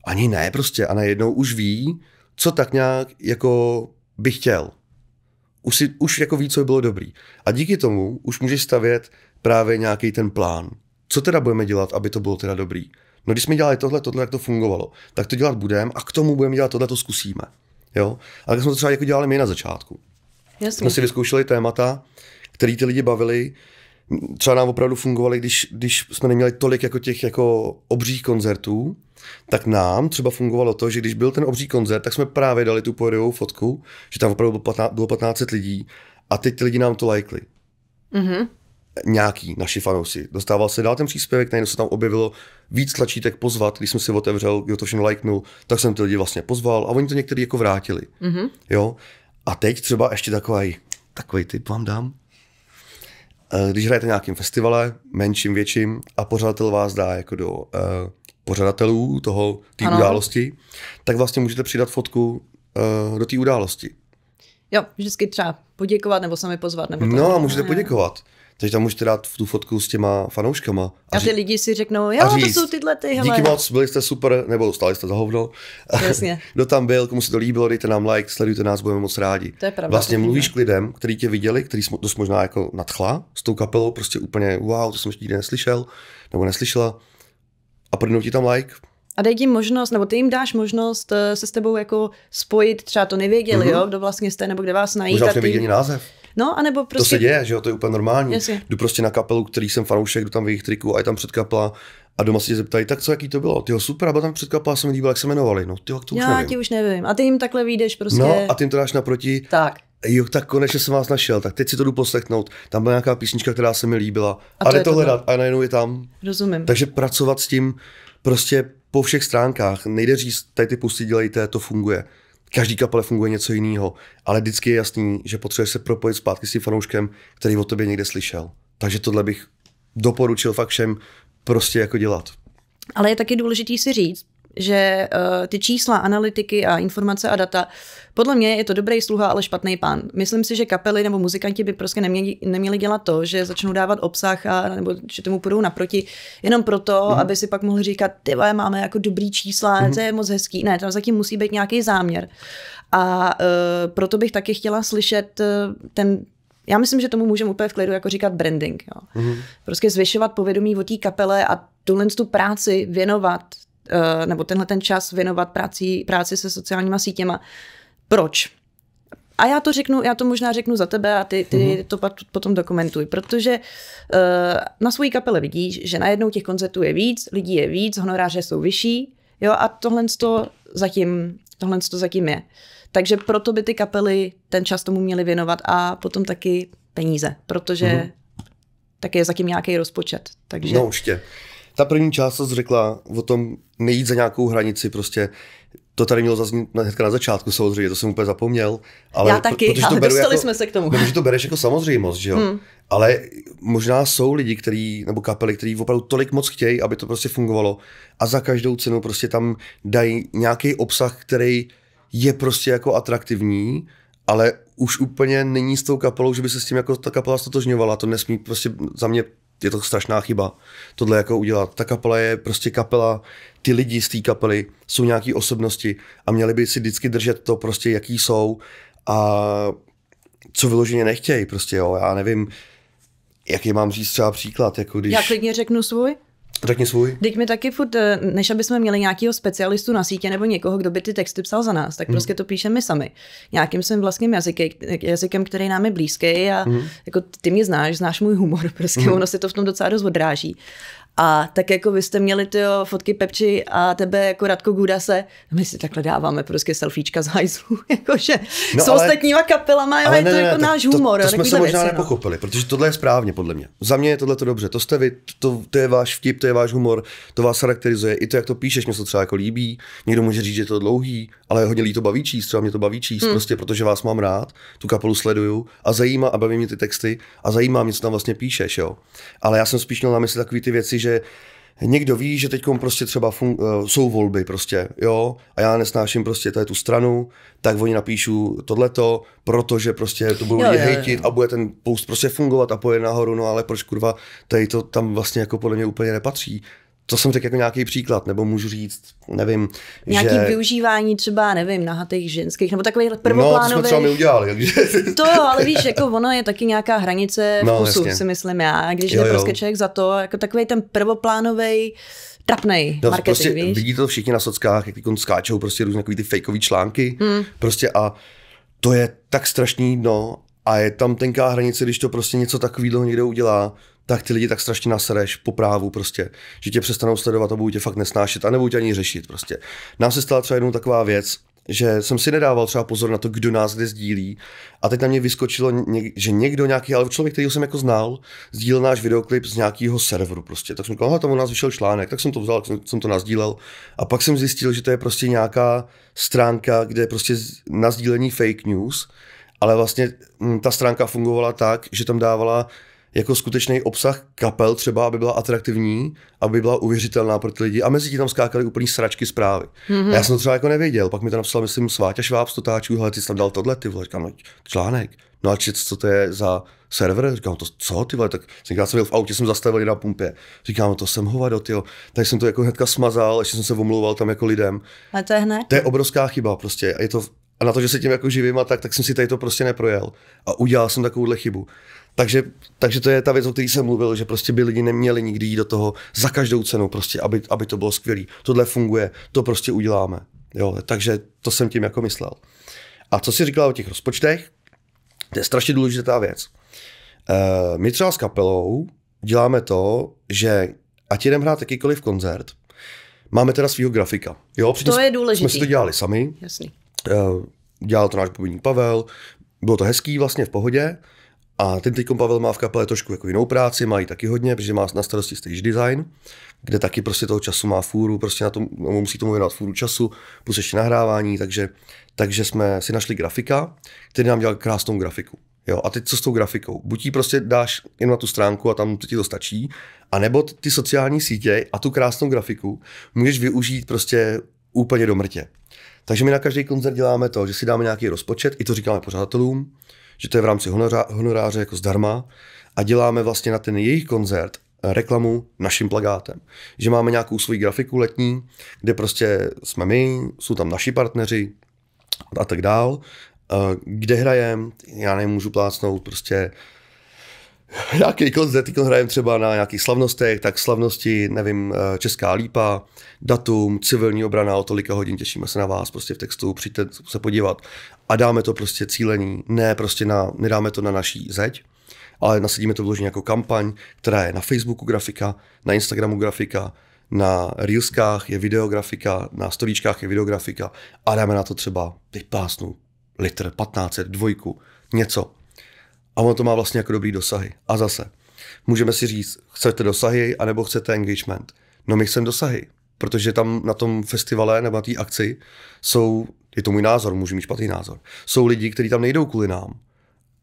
Ani ne prostě a najednou už ví, co tak nějak jako bych chtěl už, si, už jako ví, co by bylo dobrý. A díky tomu už můžeš stavět právě nějaký ten plán. Co teda budeme dělat, aby to bylo teda dobrý? No když jsme dělali tohle, tohle, jak to fungovalo, tak to dělat budeme a k tomu budeme dělat tohle, to zkusíme. Jo? A tak jsme to třeba jako dělali my na začátku. Jasně. Jsme si vyzkoušeli témata, který ty lidi bavili, třeba nám opravdu fungovaly, když, když jsme neměli tolik jako těch jako obřích koncertů, tak nám třeba fungovalo to, že když byl ten obří koncert, tak jsme právě dali tu pohledovou fotku, že tam opravdu bylo 1500 lidí a teď ty lidi nám to lajkli. Mm-hmm. Nějaký naši fanoušci. Dostával se dál ten příspěvek, najednou se tam objevilo víc tlačítek pozvat, když jsem si otevřel, kdo to všechno lajknul, tak jsem ty lidi vlastně pozval a oni to někteří jako vrátili. Mm-hmm. Jo? A teď třeba ještě takový, takový typ vám dám, Eh, když hrajete nějakým festivale, menším, větším, a pořadatel vás dá jako do uh, pořadatelů toho té události, tak vlastně můžete přidat fotku uh, do té události. Jo, vždycky třeba poděkovat, nebo sami pozvat. Nebo to, no a můžete ne. poděkovat takže tam můžete dát tu fotku s těma fanouškama. A, a ty lidi si řeknou, jo, říct, to jsou tyhle ty, hele. Díky moc, byli jste super, nebo stali jste za hovno. Jasně. Kdo tam byl, komu se to líbilo, dejte nám like, sledujte nás, budeme moc rádi. To je pravda. Vlastně mluvíš k lidem, kteří tě viděli, který jsme dost možná jako nadchla s tou kapelou, prostě úplně wow, to jsem ještě nikdy neslyšel, nebo neslyšela. A prdnou ti tam like, a dej jim možnost, nebo ty jim dáš možnost eh, se s tebou jako spojit, třeba to nevěděli, mm-hmm. jo, kdo vlastně jste, nebo kde vás najít. Možná v tým... název. No, anebo prostě... To se prostě- děje, že jo, to je úplně normální. Jasně. Jdu prostě na kapelu, který jsem fanoušek, jdu tam v jejich triku a je tam předkapla a doma se zeptají, tak co, jaký to bylo? Ty super, super, byl tam před předkapla, jsem líbil, jak se jmenovali. No, ty to už Já nevím. ti už nevím. A ty jim takhle vyjdeš prostě. No, a ty jim to dáš naproti. Tak. Jo, tak konečně jsem vás našel, tak teď si to jdu poslechnout. Tam byla nějaká písnička, která se mi líbila. A, a to to hledat a najednou je tam. Rozumím. Takže pracovat s tím prostě po všech stránkách. Nejde říct, tady ty pusty dělejte, to funguje každý kapele funguje něco jiného, ale vždycky je jasný, že potřebuješ se propojit zpátky s tím fanouškem, který o tobě někde slyšel. Takže tohle bych doporučil fakt všem prostě jako dělat. Ale je taky důležité si říct, že uh, ty čísla, analytiky a informace a data, podle mě je to dobrý sluha, ale špatný pán. Myslím si, že kapely nebo muzikanti by prostě neměli, neměli dělat to, že začnou dávat obsah a nebo že tomu půjdou naproti, jenom proto, mm-hmm. aby si pak mohli říkat, ty máme jako dobrý čísla, mm-hmm. to je moc hezký. Ne, tam zatím musí být nějaký záměr. A uh, proto bych taky chtěla slyšet uh, ten, já myslím, že tomu můžeme úplně v klidu jako říkat branding. Jo. Mm-hmm. Prostě zvyšovat povědomí o té kapele a tuhle tu práci věnovat Eh, nebo tenhle ten čas věnovat práci, práci se sociálníma sítěma. Proč? A já to řeknu, já to možná řeknu za tebe a ty, ty mm-hmm. to potom dokumentuj, protože uh, na svojí kapele vidíš, že najednou těch koncertů je víc, lidí je víc, honoráře jsou vyšší, jo, a tohle to zatím, tohle to zatím je. Takže proto by ty kapely ten čas tomu měly věnovat a potom taky peníze, protože mm-hmm. taky je zatím nějaký rozpočet. Takže... No určitě. Ta první část, co jsi řekla o tom nejít za nějakou hranici, prostě to tady mělo zaznít hnedka na začátku samozřejmě, to jsem úplně zapomněl. Ale Já taky, protože to ale dostali jako, jsme se k tomu. Protože to bereš jako samozřejmost, že jo? Hmm. Ale možná jsou lidi, který, nebo kapely, který opravdu tolik moc chtějí, aby to prostě fungovalo a za každou cenu prostě tam dají nějaký obsah, který je prostě jako atraktivní, ale už úplně není s tou kapelou, že by se s tím jako ta kapela stotožňovala. To nesmí prostě za mě je to strašná chyba tohle jako udělat. Ta kapela je prostě kapela, ty lidi z té kapely jsou nějaký osobnosti a měli by si vždycky držet to prostě, jaký jsou a co vyloženě nechtějí prostě, jo. Já nevím, jaký mám říct třeba příklad, jako když... Já klidně řeknu svůj. Řekni svůj. Teď mi taky furt, eh, než aby jsme měli nějakého specialistu na sítě nebo někoho, kdo by ty texty psal za nás, tak hmm. prostě to píšeme my sami. Nějakým svým vlastním jazyky, jazykem, který nám je blízký a hmm. jako ty mě znáš, znáš můj humor, prostě hmm. ono se to v tom docela dost odráží. A tak jako vy jste měli ty fotky Pepči a tebe jako Radko Gudase, my si takhle dáváme prostě selfiečka z hajzlu, jakože no s ale, ostatníma kapelama, ale je ne, to ne, jako ne, náš to, humor. To, to jsme se možná věci, no. nepochopili, no. protože tohle je správně podle mě. Za mě je tohle to dobře, to jste vy, to, to je váš vtip, to je váš humor, to vás charakterizuje, i to, jak to píšeš, mě se to třeba jako líbí, někdo může říct, že je to dlouhý, ale hodně to baví číst, třeba mě to baví číst, hmm. prostě protože vás mám rád, tu kapelu sleduju a zajímá a baví mě ty texty a zajímá mě, co tam vlastně píšeš, jo. Ale já jsem spíš měl na mysli takové ty věci, že někdo ví, že teď prostě třeba fun, eh, jsou volby prostě, jo, a já nesnáším prostě tady tu stranu, tak oni napíšu tohleto, protože prostě to budou lidi hejtit a bude ten post prostě fungovat a poje nahoru, no ale proč kurva, tady to tam vlastně jako podle mě úplně nepatří to jsem řekl jako nějaký příklad, nebo můžu říct, nevím, Nějaký že... využívání třeba, nevím, nahatých ženských, nebo takových prvoplánových. No, to jsme třeba my udělali. Takže... to jo, ale víš, jako ono je taky nějaká hranice no, vkusu, jasně. si myslím já, když jo, jde prostě člověk za to, jako takový ten prvoplánový trapnej no, marketing, prostě víš? Vidíte to všichni na sockách, jak skáčou prostě různé takový ty fakeové články, hmm. prostě a to je tak strašný dno a je tam tenká hranice, když to prostě něco takového někdo udělá, tak ty lidi tak strašně nasereš po právu prostě, že tě přestanou sledovat a budou tě fakt nesnášet a nebudou tě ani řešit prostě. Nám se stala třeba jednou taková věc, že jsem si nedával třeba pozor na to, kdo nás kde sdílí. A teď na mě vyskočilo, něk, že někdo, nějaký, ale člověk, který jsem jako znal, sdílil náš videoklip z nějakého serveru prostě. Tak jsem říkal, tam u nás vyšel článek, tak jsem to vzal, tak jsem, to nazdílel. A pak jsem zjistil, že to je prostě nějaká stránka, kde je prostě na sdílení fake news, ale vlastně hm, ta stránka fungovala tak, že tam dávala jako skutečný obsah kapel třeba, aby byla atraktivní, aby byla uvěřitelná pro ty lidi. A mezi tím tam skákaly úplný sračky zprávy. Mm-hmm. A já jsem to třeba jako nevěděl. Pak mi to napsal, myslím, Sváťa Šváb z Totáčů, hele, ty jsi tam dal tohle, ty vole, říkám, no, článek. No a čet, co to je za server? Říkám, no, to co ty vole, tak jsem jsem byl v autě, jsem zastavil na pumpě. Říkám, no, to jsem hovado, tyho. Tak jsem to jako hnedka smazal, ještě jsem se omlouval tam jako lidem. A to je hned? To je obrovská chyba prostě. Je to a na to, že se tím jako živím a tak, tak jsem si tady to prostě neprojel. A udělal jsem takovouhle chybu. Takže, takže to je ta věc, o které jsem mluvil, že prostě by lidi neměli nikdy jít do toho za každou cenu, prostě, aby, aby to bylo skvělé. Tohle funguje, to prostě uděláme. Jo, takže to jsem tím jako myslel. A co si říkala o těch rozpočtech? To je strašně důležitá věc. Uh, my třeba s kapelou děláme to, že ať jdem hrát jakýkoliv koncert, máme teda svého grafika. Jo, to je důležité. Jsme si to dělali sami. Jasný. Eh, dělal to náš bubeník Pavel, bylo to hezký, vlastně v pohodě. A ten teď Pavel má v kapele trošku jako jinou práci, má ji taky hodně, protože má na starosti stage design, kde taky prostě toho času má fůru, prostě na tom, no, musí tomu věnovat fůru času, plus ještě nahrávání, takže, takže jsme si našli grafika, který nám dělal krásnou grafiku. Jo, a teď co s tou grafikou? Buď ti prostě dáš jen na tu stránku a tam to ti to stačí, anebo ty sociální sítě a tu krásnou grafiku můžeš využít prostě úplně do mrtě. Takže my na každý koncert děláme to, že si dáme nějaký rozpočet, i to říkáme pořadatelům, že to je v rámci honoráře, jako zdarma a děláme vlastně na ten jejich koncert reklamu naším plagátem. Že máme nějakou svoji grafiku letní, kde prostě jsme my, jsou tam naši partneři a tak dál, eh, kde hrajem, já nemůžu plácnout prostě Nějaký koncert, teď hrajeme třeba na nějakých slavnostech, tak slavnosti, nevím, eh, Česká lípa, datum, civilní obrana o tolika hodin, těšíme se na vás prostě v textu, přijďte se podívat. A dáme to prostě cílení, ne prostě na, nedáme to na naší zeď, ale nasadíme to vložně jako kampaň, která je na Facebooku grafika, na Instagramu grafika, na Reelskách je videografika, na storíčkách je videografika a dáme na to třeba, teď pásnu, litr, 15, dvojku, něco. A ono to má vlastně jako dobrý dosahy. A zase, můžeme si říct, chcete dosahy, anebo chcete engagement. No my chceme dosahy, protože tam na tom festivale nebo na té akci jsou, je to můj názor, můžu mít špatný názor, jsou lidi, kteří tam nejdou kvůli nám,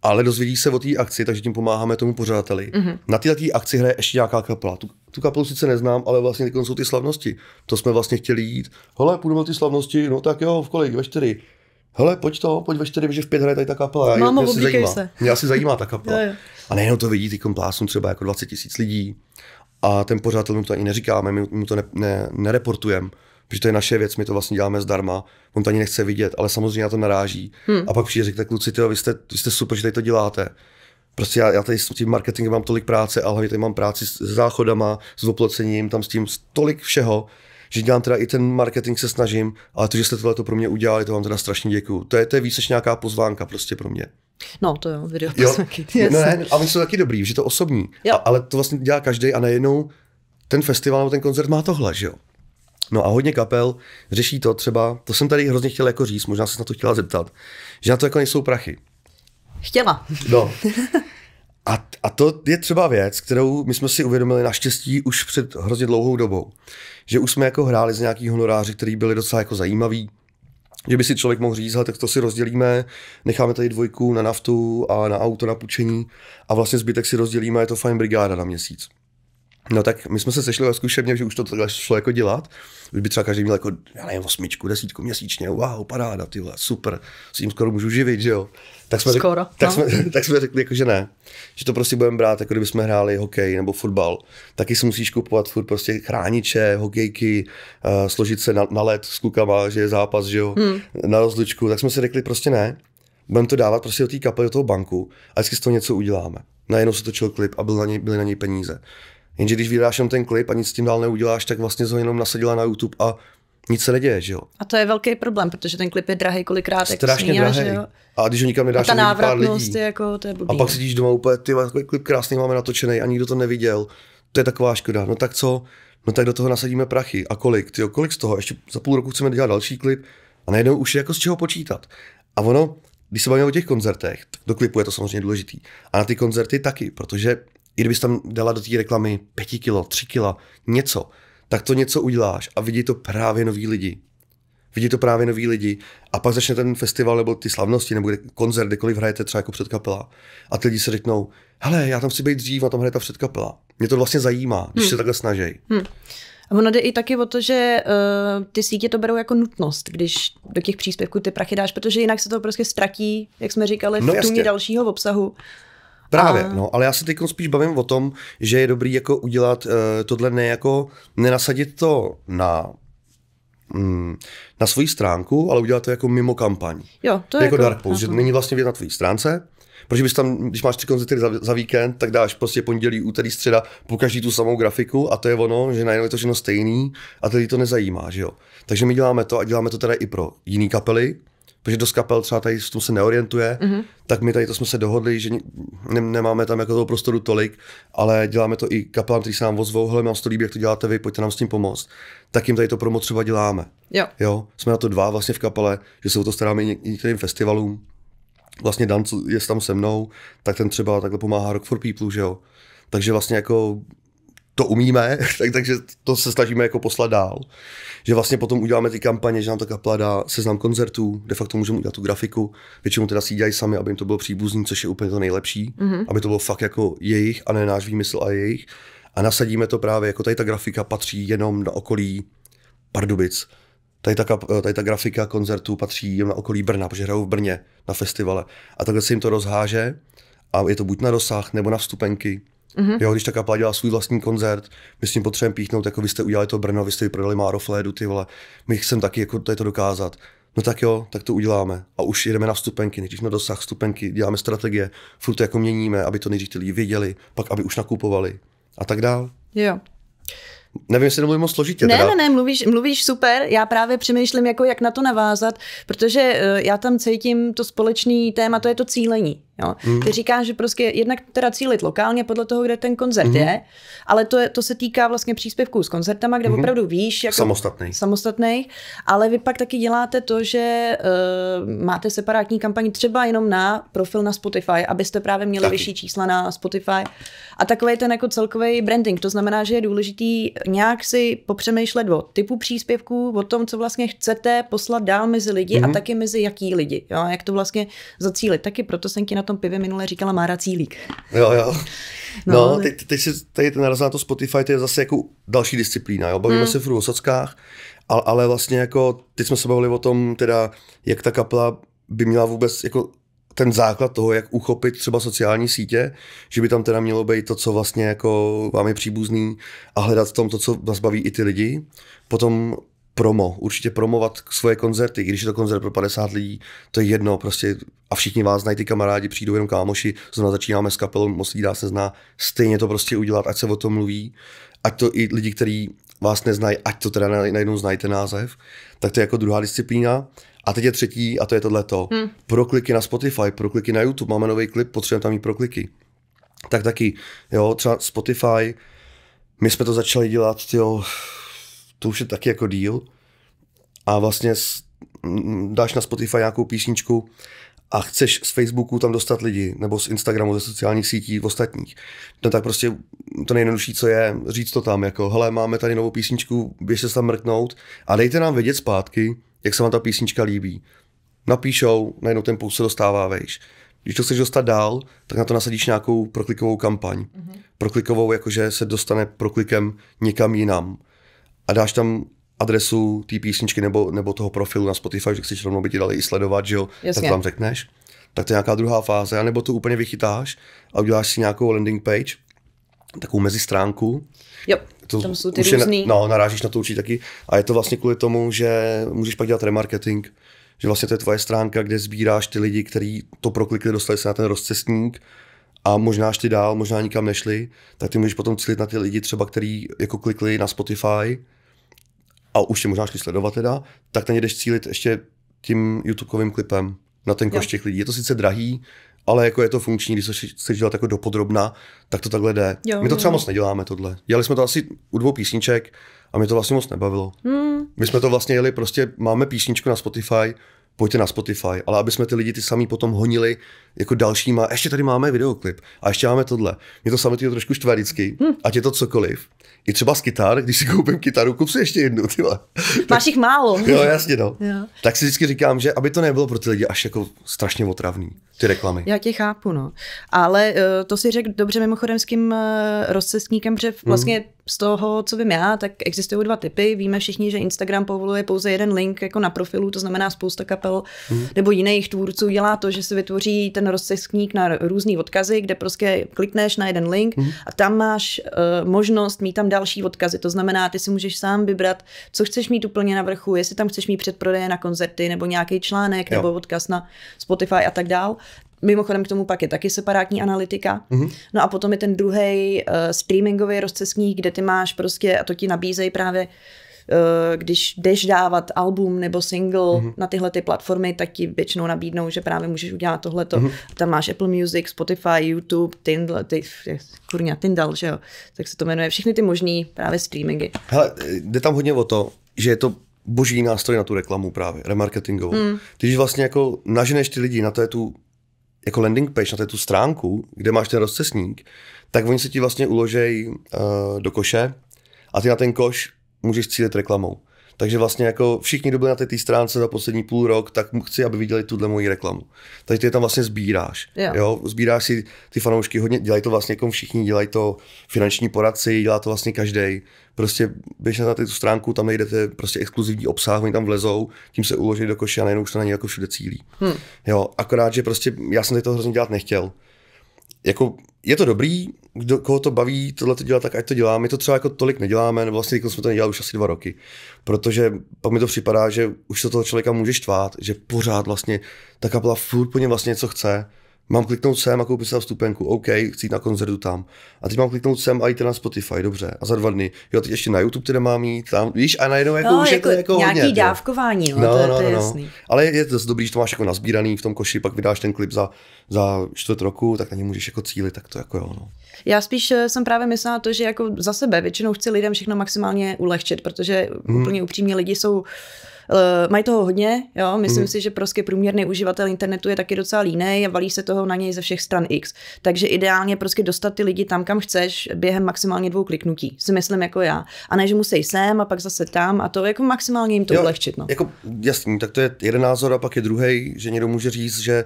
ale dozvědí se o té akci, takže tím pomáháme tomu pořadateli. Mm-hmm. Na této tý akci hraje ještě nějaká kapela. Tu, tu kapelu sice neznám, ale vlastně jsou ty slavnosti. To jsme vlastně chtěli jít. Hele, půjdeme na ty slavnosti, no tak jo, v kolik, ve čtyři hele, pojď to, pojď ve čtyři, že v pět hraje tady ta kapela. Mámo, mě, mě se zajímá. se. Mě asi zajímá ta kapela. jo, jo. A nejenom to vidí, ty komplásnu třeba jako 20 tisíc lidí a ten pořadatel mu to ani neříkáme, my mu to ne, ne, nereportujeme, protože to je naše věc, my to vlastně děláme zdarma, on to ani nechce vidět, ale samozřejmě na to naráží. Hmm. A pak přijde řekne, kluci, tyjo, vy, jste, vy jste super, že tady to děláte. Prostě já, já tady s tím marketingem mám tolik práce, ale hlavně tady mám práci s, s záchodama, s oplocením, tam s tím tolik všeho, že dělám teda i ten marketing, se snažím, ale to, že jste tohle pro mě udělali, to vám teda strašně děkuju. To je, to je víc než nějaká pozvánka prostě pro mě. No, to jo, video Jo? No, ne, a my jsou taky dobrý, že to osobní. A, ale to vlastně dělá každý a najednou ten festival nebo ten koncert má tohle, že jo. No a hodně kapel řeší to třeba, to jsem tady hrozně chtěl jako říct, možná se na to chtěla zeptat, že na to jako nejsou prachy. Chtěla. No. A, a to je třeba věc, kterou my jsme si uvědomili naštěstí už před hrozně dlouhou dobou že už jsme jako hráli z nějaký honoráři, který byly docela jako zajímavý, že by si člověk mohl říct, tak to si rozdělíme, necháme tady dvojku na naftu a na auto na půjčení a vlastně zbytek si rozdělíme, je to fajn brigáda na měsíc. No tak my jsme se sešli ve zkušebně, že už to takhle šlo jako dělat. Už by třeba každý měl jako, já nevím, osmičku, desítku měsíčně, wow, paráda, ty super, s tím skoro můžu živit, že jo. Tak jsme, skoro, řekli, no. tak, jsme, tak jsme řekli, jako, že ne. Že to prostě budeme brát, jako kdyby jsme hráli hokej nebo fotbal. Taky si musíš kupovat furt prostě chrániče, hokejky, uh, složit se na, na led s klukama, že je zápas, že jo, hmm. na rozlučku. Tak jsme si řekli, prostě ne, budeme to dávat prostě do té kapely, do toho banku a vždycky z toho něco uděláme. Najednou se točil klip a byl na něj, byly na něj peníze. Jenže když vydáš jenom ten klip a nic s tím dál neuděláš, tak vlastně ho jenom nasadila na YouTube a nic se neděje, že jo. A to je velký problém, protože ten klip je drahý kolikrát. Strašně jako drahý. A když ho nikam nedáš, a ta návratnost lidí. je jako, to je blbý. A pak sedíš doma úplně, ty takový klip krásný máme natočený a nikdo to neviděl. To je taková škoda. No tak co? No tak do toho nasadíme prachy. A kolik? Ty kolik z toho? Ještě za půl roku chceme dělat další klip. A najednou už je jako z čeho počítat. A ono, když se bavíme o těch koncertech, do klipu je to samozřejmě důležitý. A na ty koncerty taky, protože i kdybys tam dala do té reklamy 5 kilo, 3 kilo, něco, tak to něco uděláš a vidí to právě noví lidi. Vidí to právě noví lidi a pak začne ten festival nebo ty slavnosti nebo koncert, kdekoliv hrajete třeba jako předkapela a ty lidi se řeknou, hele, já tam chci být dřív a tam hraje ta předkapela. Mě to vlastně zajímá, když hmm. se takhle snaží. Hmm. A ono jde i taky o to, že uh, ty sítě to berou jako nutnost, když do těch příspěvků ty prachy dáš, protože jinak se to prostě ztratí, jak jsme říkali, v no, tuně dalšího obsahu. Právě, a... no, ale já se teď spíš bavím o tom, že je dobrý jako udělat uh, tohle ne jako, nenasadit to na mm, na svoji stránku, ale udělat to jako mimo kampaň. Jo, to je jako, jako dark post, že není vlastně vidět na tvojí stránce, protože bys tam, když máš tři koncerty za, za, víkend, tak dáš prostě pondělí, úterý, středa pokaždý tu samou grafiku a to je ono, že najednou je to všechno stejný a tedy to nezajímá, že jo. Takže my děláme to a děláme to teda i pro jiný kapely, protože dost kapel třeba tady v tom se neorientuje, mm-hmm. tak my tady to jsme se dohodli, že ne, nemáme tam jako toho prostoru tolik, ale děláme to i kapelám, kteří se nám ozvou, hele, mám to líbí, jak to děláte vy, pojďte nám s tím pomoct. Tak jim tady to promo třeba děláme. Jo. jo. Jsme na to dva vlastně v kapele, že se o to staráme něk- některým festivalům. Vlastně Dan, co je tam se mnou, tak ten třeba takhle pomáhá Rock for People, že jo. Takže vlastně jako to umíme, tak, takže to se snažíme jako poslat dál. Že vlastně potom uděláme ty kampaně, že nám ta kapela dá seznam koncertů, de facto můžeme udělat tu grafiku, většinou teda si dělají sami, aby jim to bylo příbuzný, což je úplně to nejlepší, mm-hmm. aby to bylo fakt jako jejich a ne náš výmysl a jejich. A nasadíme to právě, jako tady ta grafika patří jenom na okolí Pardubic. Tady ta, eh, tady ta grafika koncertů patří jenom na okolí Brna, protože hrajou v Brně na festivale. A takhle se jim to rozháže a je to buď na dosah nebo na vstupenky Mm-hmm. Jo, když ta kapela dělá svůj vlastní koncert, my s tím potřebujeme píchnout, jako vy jste udělali to Brno, vy jste vyprodali Flédu, ty vole, my chceme taky jako tady to dokázat. No tak jo, tak to uděláme. A už jedeme na stupenky, než jsme dosah stupenky, děláme strategie, furt to jako měníme, aby to nejdřív ty lidi věděli, pak aby už nakupovali a tak dál. Jo. Nevím, jestli nemluvím moc složitě. Ne, teda. ne, ne, mluvíš, mluvíš super. Já právě přemýšlím, jako jak na to navázat, protože eh, já tam cítím to společný téma, to je to cílení. Jo. Mm. Ty říkáš, že prostě jednak teda cílit lokálně podle toho, kde ten koncert mm. je, ale to, je, to se týká vlastně příspěvků s koncertama, kde mm. opravdu víš, jako samostatný. samostatný, ale vy pak taky děláte to, že uh, máte separátní kampaň třeba jenom na profil na Spotify, abyste právě měli taky. vyšší čísla na Spotify a takový ten jako celkový branding, to znamená, že je důležitý nějak si popřemýšlet o typu příspěvků, o tom, co vlastně chcete poslat dál mezi lidi mm. a mm-hmm. taky mezi jaký lidi, jo, jak to vlastně zacílit. Taky proto jsem ti na na tom pivě minule říkala Mára Cílík. Jo, jo. No, no teď, teď, si tady narazil na to Spotify, to je zase jako další disciplína, jo? bavíme hmm. se v o ale, ale vlastně jako, teď jsme se bavili o tom teda, jak ta kapela by měla vůbec jako ten základ toho, jak uchopit třeba sociální sítě, že by tam teda mělo být to, co vlastně jako vám je příbuzný a hledat v tom to, co vás baví i ty lidi. Potom promo, určitě promovat svoje koncerty, i když je to koncert pro 50 lidí, to je jedno, prostě a všichni vás znají, ty kamarádi přijdou jenom kámoši, zrovna začínáme s kapelou, moc lidí se zná, stejně to prostě udělat, ať se o tom mluví, ať to i lidi, kteří vás neznají, ať to teda najednou znají ten název, tak to je jako druhá disciplína. A teď je třetí, a to je tohleto. Hmm. Prokliky na Spotify, prokliky na YouTube, máme nový klip, potřebujeme tam mít prokliky. Tak taky, jo, třeba Spotify, my jsme to začali dělat, jo, to už je taky jako díl. A vlastně dáš na Spotify nějakou písničku a chceš z Facebooku tam dostat lidi, nebo z Instagramu, ze sociálních sítí ostatních, no tak prostě to nejjednodušší, co je, říct to tam, jako hele, máme tady novou písničku, běžte se tam mrknout a dejte nám vědět zpátky, jak se vám ta písnička líbí. Napíšou, najednou ten pouze se dostává vejš. Když to chceš dostat dál, tak na to nasadíš nějakou proklikovou kampaň. Mm-hmm. Proklikovou, jakože se dostane proklikem někam jinam a dáš tam adresu té písničky nebo, nebo toho profilu na Spotify, že chceš rovnou by ti dali i sledovat, že jo, Jasně. tak to tam řekneš. Tak to je nějaká druhá fáze, anebo to úplně vychytáš a uděláš si nějakou landing page, takovou mezistránku. Jo, to tam jsou ty různý. Na, no, narážíš na to určitě taky. A je to vlastně kvůli tomu, že můžeš pak dělat remarketing, že vlastně to je tvoje stránka, kde sbíráš ty lidi, kteří to proklikli, dostali se na ten rozcestník a možná šli dál, možná nikam nešli, tak ty můžeš potom cílit na ty lidi třeba, kteří jako klikli na Spotify a už tě možná šli sledovat teda, tak na jdeš cílit ještě tím YouTubeovým klipem na ten koš těch lidí. Je to sice drahý, ale jako je to funkční, když se chceš dělat jako dopodrobna, tak to takhle jde. Jo, my to třeba moc neděláme tohle. Dělali jsme to asi u dvou písniček a mě to vlastně moc nebavilo. Hmm. My jsme to vlastně jeli, prostě máme písničku na Spotify, pojďte na Spotify, ale aby jsme ty lidi ty samý potom honili jako další má, ještě tady máme videoklip a ještě máme tohle. Mě to samotný trošku štve vždycky, hmm. ať je to cokoliv. I třeba z kytar, když si koupím kytaru, kup si ještě jednu, ty Máš jich málo. Jo, jasně, no. jo. Tak si vždycky říkám, že aby to nebylo pro ty lidi až jako strašně otravný, ty reklamy. Já tě chápu, no. Ale eh, to si řekl dobře mimochodem s tím eh, rozcestníkem, že mhm. vlastně hmm z toho, co vím já, tak existují dva typy. Víme všichni, že Instagram povoluje pouze jeden link jako na profilu, to znamená spousta kapel hmm. nebo jiných tvůrců dělá to, že si vytvoří ten ten rozcestník na různé odkazy, kde prostě klikneš na jeden link mm. a tam máš uh, možnost mít tam další odkazy. To znamená, ty si můžeš sám vybrat, co chceš mít úplně na vrchu, jestli tam chceš mít předprodeje na koncerty nebo nějaký článek jo. nebo odkaz na Spotify a tak dál. Mimochodem k tomu pak je taky separátní analytika. Mm-hmm. No a potom je ten druhý uh, eh, streamingový rozcestník, kde ty máš prostě, a to ti nabízejí právě Eh, když jdeš dávat album nebo single mm-hmm. na tyhle ty platformy, tak ti většinou nabídnou, že právě můžeš udělat tohleto. Mm-hmm. Tam máš Apple Music, Spotify, YouTube, Tindle, ty, kurňa, Tindal, že jo? Tak se to jmenuje. Všechny ty možný právě streamingy. Hele, jde tam hodně o to, že je to boží nástroj na tu reklamu právě, remarketingovou. Mm. Ty, když vlastně jako naženeš ty lidi na té tu jako landing page, na té tu stránku, kde máš ten rozcesník, tak oni se ti vlastně uložej uh, do koše a ty na ten koš můžeš cílit reklamou. Takže vlastně jako všichni, kdo byli na té stránce za poslední půl rok, tak chci, aby viděli tuhle moji reklamu. Takže ty je tam vlastně sbíráš. Jo. jo. Sbíráš si ty fanoušky hodně, dělají to vlastně jako všichni, dělají to finanční poradci, dělá to vlastně každý. Prostě běž na tu stránku, tam najdete prostě exkluzivní obsah, oni tam vlezou, tím se uloží do koše a najednou už to na ně jako všude cílí. Hmm. Jo, akorát, že prostě já jsem tady to hrozně dělat nechtěl jako je to dobrý, kdo, koho to baví tohle to dělat, tak ať to dělá. My to třeba jako tolik neděláme, nebo vlastně jsme to nedělali už asi dva roky, protože pak mi to připadá, že už se toho člověka může štvát, že pořád vlastně ta kapela furt po něm vlastně něco chce Mám kliknout sem a koupit si vstupenku. OK, chci jít na koncertu tam. A teď mám kliknout sem a jít na Spotify, dobře. A za dva dny. Jo, teď ještě na YouTube teda mám jít tam. Víš, a najednou jako no, už jako, je to jako, jako nějaký hodně, dávkování, no, no, to je, no, to je no, no. jasný. Ale je to dobrý, že to máš jako nazbíraný v tom koši, pak vydáš ten klip za, za čtvrt roku, tak na ně můžeš jako cílit, tak to jako jo. No. Já spíš eh, jsem právě myslela to, že jako za sebe většinou chci lidem všechno maximálně ulehčit, protože hmm. úplně upřímně lidi jsou Eh, mají toho hodně, jo, myslím hmm. si, že prostě průměrný uživatel internetu je taky docela líný a valí se toho na něj ze všech stran X. Takže ideálně prostě dostat ty lidi tam, kam chceš, během maximálně dvou kliknutí, si myslím jako já. A ne, že musí sem a pak zase tam a to jako maximálně jim to jo, ulehčit. No. Jako, jasný, tak to je jeden názor a pak je druhý, že někdo může říct, že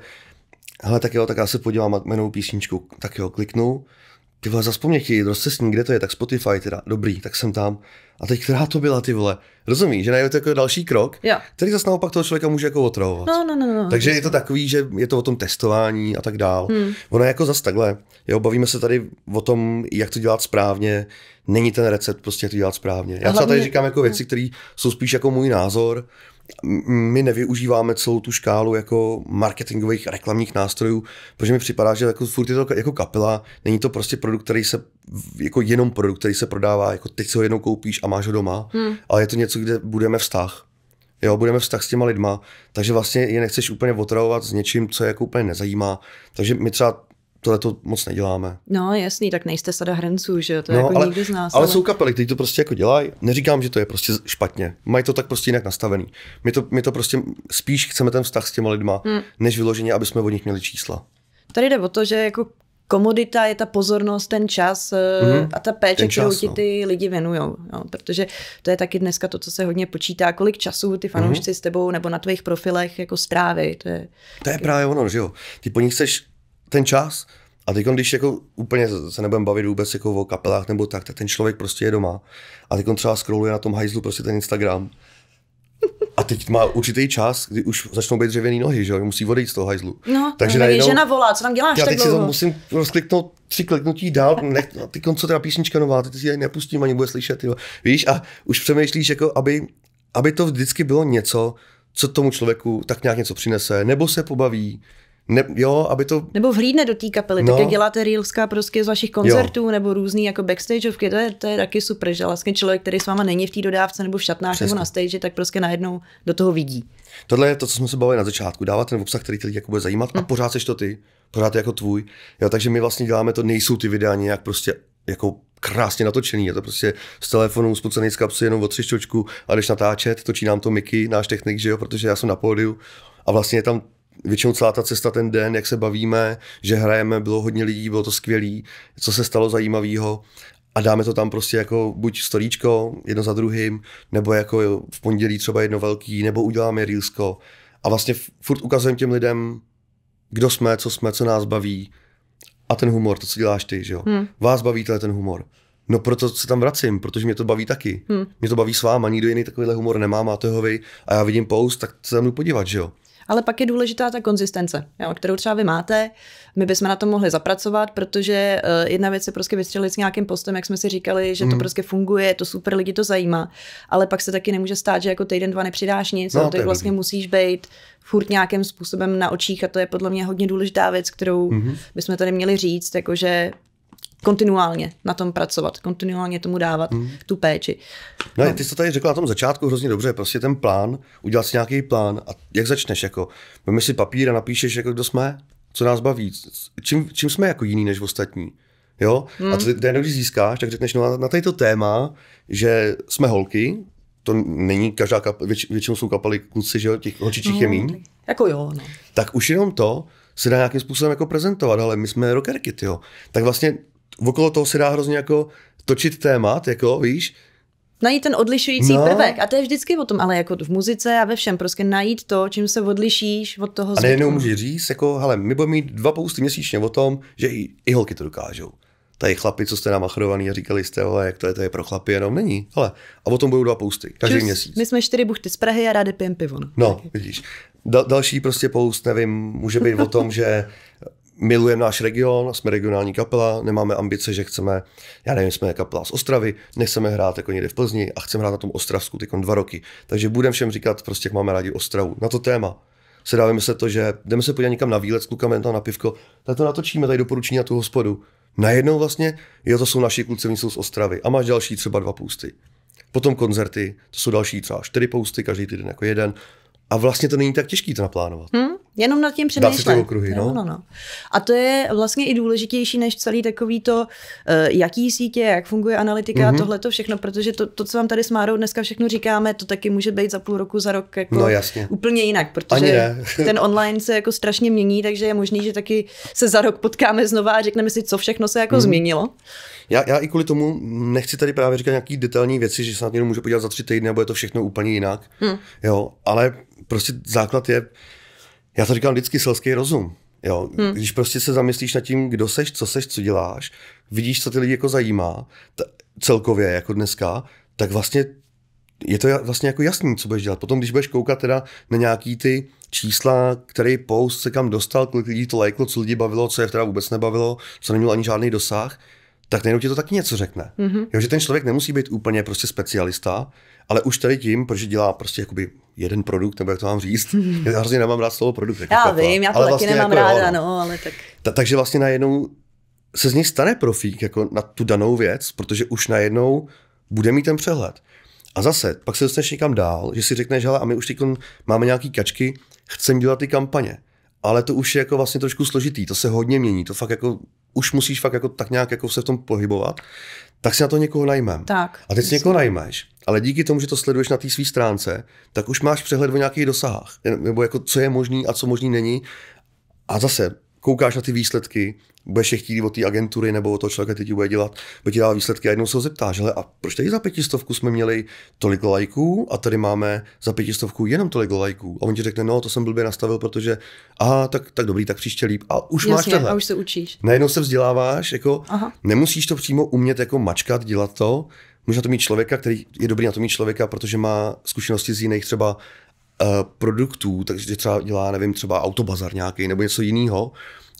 hele, tak jo, tak já se podívám na jmenou písničku, tak jo, kliknu ty vole, zaspomně ti, rozcestní, kde to je, tak Spotify teda, dobrý, tak jsem tam. A teď která to byla, ty vole? Rozumíš, že najdete jako další krok, jo. který zase naopak toho člověka může jako otravovat. No, no, no, no. no Takže je to takový, že je to o tom testování a tak dál. Hmm. Ono je jako zase takhle, jo, bavíme se tady o tom, jak to dělat správně, není ten recept prostě, jak to dělat správně. Já hlavně... třeba tady říkám jako věci, no. které jsou spíš jako můj názor, my nevyužíváme celou tu škálu jako marketingových reklamních nástrojů, protože mi připadá, že jako furt je to jako kapela, není to prostě produkt, který se, jako jenom produkt, který se prodává, jako teď si ho jednou koupíš a máš ho doma, hmm. ale je to něco, kde budeme vztah. Jo, budeme vztah s těma lidma, takže vlastně je nechceš úplně otravovat s něčím, co je jako úplně nezajímá. Takže my třeba tohle to moc neděláme. No jasný, tak nejste sada hranců, že to no, jako ale, nikdo z nás. Ale, ale jsou kapely, kteří to prostě jako dělají. Neříkám, že to je prostě špatně. Mají to tak prostě jinak nastavený. My to, my to prostě spíš chceme ten vztah s těma lidma, hmm. než vyloženě, aby jsme od nich měli čísla. Tady jde o to, že jako komodita je ta pozornost, ten čas mm-hmm. a ta péče, čas, kterou ti no. ty no. lidi věnují. No, protože to je taky dneska to, co se hodně počítá, kolik času ty fanoušci mm-hmm. s tebou nebo na tvých profilech jako stráví. To je, to je právě ono, že jo. Ty po nich chceš ten čas. A teď, když jako úplně se nebudeme bavit vůbec jako o kapelách nebo tak, tak ten člověk prostě je doma. A teď on třeba scrolluje na tom hajzlu prostě ten Instagram. A teď má určitý čas, kdy už začnou být dřevěné nohy, že jo, musí odejít z toho hajzlu. No, Takže najednou, žena volá, co tam děláš já teď si to musím rozkliknout tři kliknutí dál, ne, ty konco teda písnička nová, teď si ji nepustím, ani bude slyšet, jo. víš, a už přemýšlíš, jako aby, aby to vždycky bylo něco, co tomu člověku tak nějak něco přinese, nebo se pobaví, ne, jo, aby to... Nebo vhlídne do té kapely, no. tak jak děláte reelska prostě z vašich koncertů jo. nebo různý jako backstageovky, to je, to je taky super, že vlastně člověk, který s váma není v té dodávce nebo v šatnách Přesně. nebo na stage, tak prostě najednou do toho vidí. Tohle je to, co jsme se bavili na začátku, dávat ten obsah, který ty lidi jako bude zajímat mm. a pořád seš to ty, pořád je jako tvůj. Jo, takže my vlastně děláme to, nejsou ty videa nějak prostě jako krásně natočený. Je to prostě z telefonu, spocený z kapsy, jenom o tři a když natáčet, točí nám to Miky, náš technik, že jo, protože já jsem na pódiu a vlastně je tam většinou celá ta cesta ten den, jak se bavíme, že hrajeme, bylo hodně lidí, bylo to skvělý, co se stalo zajímavého a dáme to tam prostě jako buď storíčko jedno za druhým, nebo jako v pondělí třeba jedno velký, nebo uděláme reelsko. A vlastně furt ukazujeme těm lidem, kdo jsme, co jsme, co nás baví a ten humor, to, co děláš ty, že jo. Hmm. Vás baví ten humor. No proto se tam vracím, protože mě to baví taky. Hmm. Mě to baví s váma, nikdo jiný takovýhle humor nemá, máte ho vy a já vidím post, tak se tam podívat, že jo. Ale pak je důležitá ta konzistence, jo, kterou třeba vy máte. My bychom na to mohli zapracovat, protože uh, jedna věc je prostě vystřelit s nějakým postem, jak jsme si říkali, že mm. to hmm. prostě funguje, to super, lidi to zajímá. Ale pak se taky nemůže stát, že jako týden, dva nepřidáš nic, no, ty vlastně blbý. musíš být furt nějakým způsobem na očích a to je podle mě hodně důležitá věc, kterou mm-hmm. bychom tady měli říct, jakože kontinuálně na tom pracovat, kontinuálně tomu dávat hmm. tu péči. No, no. ty jsi to tady řekla na tom začátku hrozně dobře, prostě ten plán, udělat si nějaký plán a jak začneš, jako, my si papír a napíšeš, jako kdo jsme, co nás baví, čím, čím jsme jako jiný než ostatní. Jo? Hmm. A to ty když získáš, tak řekneš, no na této téma, že jsme holky, to není každá kap, věč, většinou jsou kapely kluci, že jo, těch holčičích hmm. je méně. Jako jo, no. Tak už jenom to se dá nějakým způsobem jako prezentovat, ale my jsme rockerky, jo. Tak vlastně okolo toho se dá hrozně jako točit témat, jako víš, najít ten odlišující no. prvek. A to je vždycky o tom, ale jako v muzice a ve všem, prostě najít to, čím se odlišíš od toho zbytku. A nejenom můžeš říct, jako, hele, my budeme mít dva pousty měsíčně o tom, že i, i holky to dokážou. Tady chlapi, co jste namachrovaný a říkali jste, ale jak to je, to je pro chlapy, jenom není. Hele, a o tom budou dva pousty, každý Čus, měsíc. My jsme čtyři buchty z Prahy a rádi pijeme pivo. No, no vidíš. Da- další prostě poust, nevím, může být o tom, že milujeme náš region, jsme regionální kapela, nemáme ambice, že chceme, já nevím, jsme kapela z Ostravy, nechceme hrát jako někde v Plzni a chceme hrát na tom Ostravsku teď dva roky. Takže budeme všem říkat prostě, jak máme rádi Ostravu. Na to téma se dá se to, že jdeme se podívat někam na výlet s tam na pivko, tak to natočíme, tady doporučení na tu hospodu. Najednou vlastně, jo, to jsou naši kluci, oni jsou z Ostravy a máš další třeba dva půsty. Potom koncerty, to jsou další třeba čtyři pousty, každý týden jako jeden. A vlastně to není tak těžký to naplánovat. Hmm? Jenom nad tím přemýšlím. okruhy, no. No, no. A to je vlastně i důležitější než celý takový to, eh, jaký sítě, jak funguje analytika mm-hmm. tohle to všechno, protože to, to, co vám tady s Márou dneska všechno říkáme, to taky může být za půl roku, za rok jako no, jasně. úplně jinak, protože ten online se jako strašně mění, takže je možný, že taky se za rok potkáme znova a řekneme si, co všechno se jako mm-hmm. změnilo. Já, já i kvůli tomu nechci tady právě říkat nějaký detailní věci, že se na to může podívat za tři týdny a bude to všechno úplně jinak. Mm. Jo, ale prostě základ je, já to říkám vždycky selský rozum. Jo, hmm. když prostě se zamyslíš nad tím, kdo seš, co seš, co děláš, vidíš, co ty lidi jako zajímá, t- celkově jako dneska, tak vlastně je to vlastně jako jasný, co budeš dělat. Potom, když budeš koukat teda na nějaký ty čísla, který post se kam dostal, kolik lidí to lajklo, co lidi bavilo, co je teda vůbec nebavilo, co nemělo ani žádný dosah, tak najednou ti to taky něco řekne. Mm-hmm. Jo, že ten člověk nemusí být úplně prostě specialista, ale už tady tím, protože dělá prostě jakoby jeden produkt, nebo jak to mám říct, já hrozně nemám rád slovo produkt. Jako já vím, já to ale taky vlastně nemám jako, ráda, no, no ale tak. Ta, takže vlastně najednou se z něj stane profík jako na tu danou věc, protože už najednou bude mít ten přehled. A zase, pak se dostaneš někam dál, že si řekneš, hele, a my už teď máme nějaký kačky, chcem dělat ty kampaně. Ale to už je jako vlastně trošku složitý, to se hodně mění, to fakt jako, už musíš fakt jako tak nějak jako se v tom pohybovat, tak si na to někoho najmem. Tak, a teď si někoho najmeš ale díky tomu, že to sleduješ na té své stránce, tak už máš přehled o nějakých dosahách, nebo jako co je možný a co možný není. A zase koukáš na ty výsledky, budeš je chtít od té agentury nebo od toho člověka, který ti bude dělat, bude ti dělat výsledky a jednou se ho zeptáš, hele, a proč tady za pětistovku jsme měli tolik lajků a tady máme za pětistovku jenom tolik lajků? A on ti řekne, no, to jsem blbě nastavil, protože, aha, tak, tak dobrý, tak příště líp. A už Jasně, máš tohle. A už se učíš. Najednou se vzděláváš, jako aha. nemusíš to přímo umět jako mačkat, dělat to, může na to mít člověka, který je dobrý na to mít člověka, protože má zkušenosti z jiných třeba uh, produktů, takže třeba dělá, nevím, třeba autobazar nějaký nebo něco jiného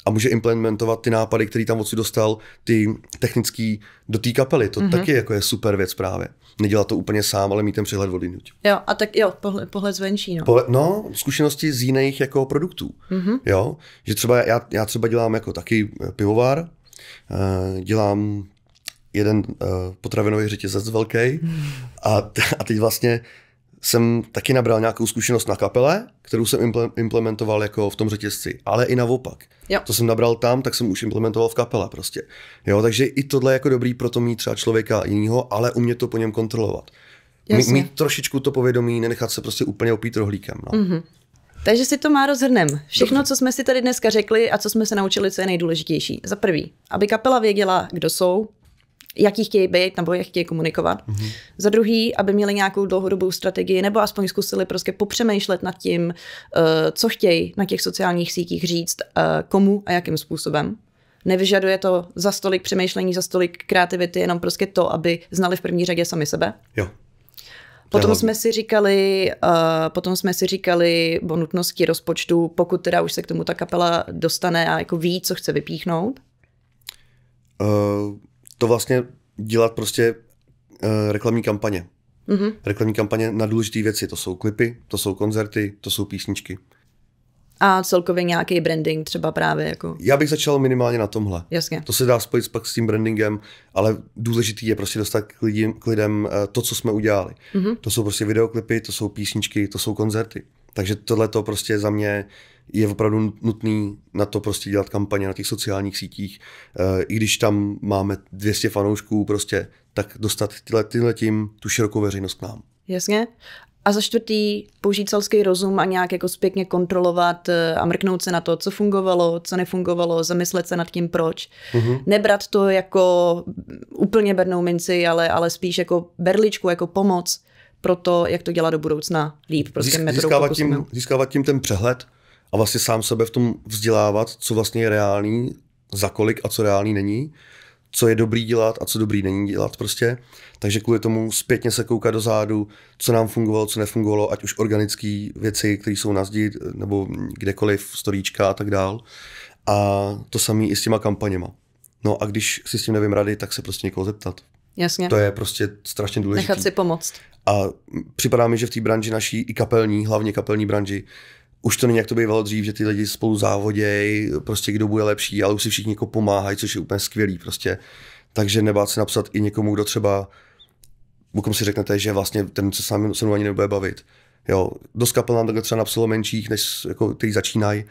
a může implementovat ty nápady, který tam odsud dostal, ty technický do té kapely. To mm-hmm. taky jako je super věc právě. Nedělá to úplně sám, ale mít ten přehled od jinuť. Jo, a tak jo, pohled, pohled zvenčí. No. Pohle, no, zkušenosti z jiných jako produktů. Mm-hmm. Jo, že třeba já, já třeba dělám jako taky pivovar, eh, dělám jeden uh, potravinový řetězec velký. A, t- a teď vlastně jsem taky nabral nějakou zkušenost na kapele, kterou jsem implementoval jako v tom řetězci, ale i naopak. Jo. To jsem nabral tam, tak jsem už implementoval v kapele prostě. Jo, takže i tohle je jako dobrý pro to mít třeba člověka jiného, ale umět to po něm kontrolovat. Jasně. Mít trošičku to povědomí, nenechat se prostě úplně opít rohlíkem. No. Mm-hmm. Takže si to má rozhrnem. Všechno, Dobře. co jsme si tady dneska řekli a co jsme se naučili, co je nejdůležitější. Za prvý, aby kapela věděla, kdo jsou, jaký chtějí být nebo jak chtějí komunikovat. Mm-hmm. Za druhý, aby měli nějakou dlouhodobou strategii nebo aspoň zkusili prostě popřemýšlet nad tím, eh, co chtějí na těch sociálních sítích říct, eh, komu a jakým způsobem. Nevyžaduje to za stolik přemýšlení, za stolik kreativity, jenom prostě to, aby znali v první řadě sami sebe. Jo. Potom jsme si říkali, uh, potom jsme si říkali o nutnosti rozpočtu, pokud teda už se k tomu ta kapela dostane a jako ví, co chce vypíchnout. Uh, to vlastně dělat prostě uh, reklamní kampaně. Mm-hmm. Reklamní kampaně na důležité věci. To jsou klipy, to jsou koncerty, to jsou písničky. A celkově nějaký branding třeba právě jako... Já bych začal minimálně na tomhle. Jasně. To se dá spojit pak s tím brandingem, ale důležitý je prostě dostat k, lidi, k lidem eh, to, co jsme udělali. Mm-hmm. To jsou prostě videoklipy, to jsou písničky, to jsou koncerty. Takže tohle to prostě za mě uh, je opravdu nutný na to prostě dělat kampaně na těch sociálních sítích. Eh, I když tam máme 200 fanoušků prostě, tak dostat tyhle, tyhle tím tu širokou veřejnost k nám. Jasně. A za čtvrtý, použít celský rozum a nějak jako zpěkně kontrolovat eh, a mrknout se na to, co fungovalo, co nefungovalo, zamyslet se nad tím, proč. Mm-hmm. Nebrat to jako úplně bernou minci, ale, ale spíš jako berličku, jako pomoc pro to, jak to dělat do budoucna líp. Prostě Získ, získávat, tím, získávat tím ten přehled, a vlastně sám sebe v tom vzdělávat, co vlastně je reálný, za kolik a co reálný není, co je dobrý dělat a co dobrý není dělat prostě. Takže kvůli tomu zpětně se koukat dozadu, co nám fungovalo, co nefungovalo, ať už organické věci, které jsou na zdi, nebo kdekoliv, storíčka a tak dál. A to samé i s těma kampaněma. No a když si s tím nevím rady, tak se prostě někoho zeptat. Jasně. To je prostě strašně důležité. Nechat si pomoct. A připadá mi, že v té branži naší i kapelní, hlavně kapelní branži, už to není, jak to bývalo dřív, že ty lidi spolu závoděj, prostě kdo bude lepší, ale už si všichni jako pomáhají, což je úplně skvělý prostě. Takže nebát se napsat i někomu, kdo třeba, bukom si řeknete, že vlastně ten se sám se mnou ani nebude bavit. Jo, dost kapel nám takhle třeba napsalo menších, než jako ty začínají.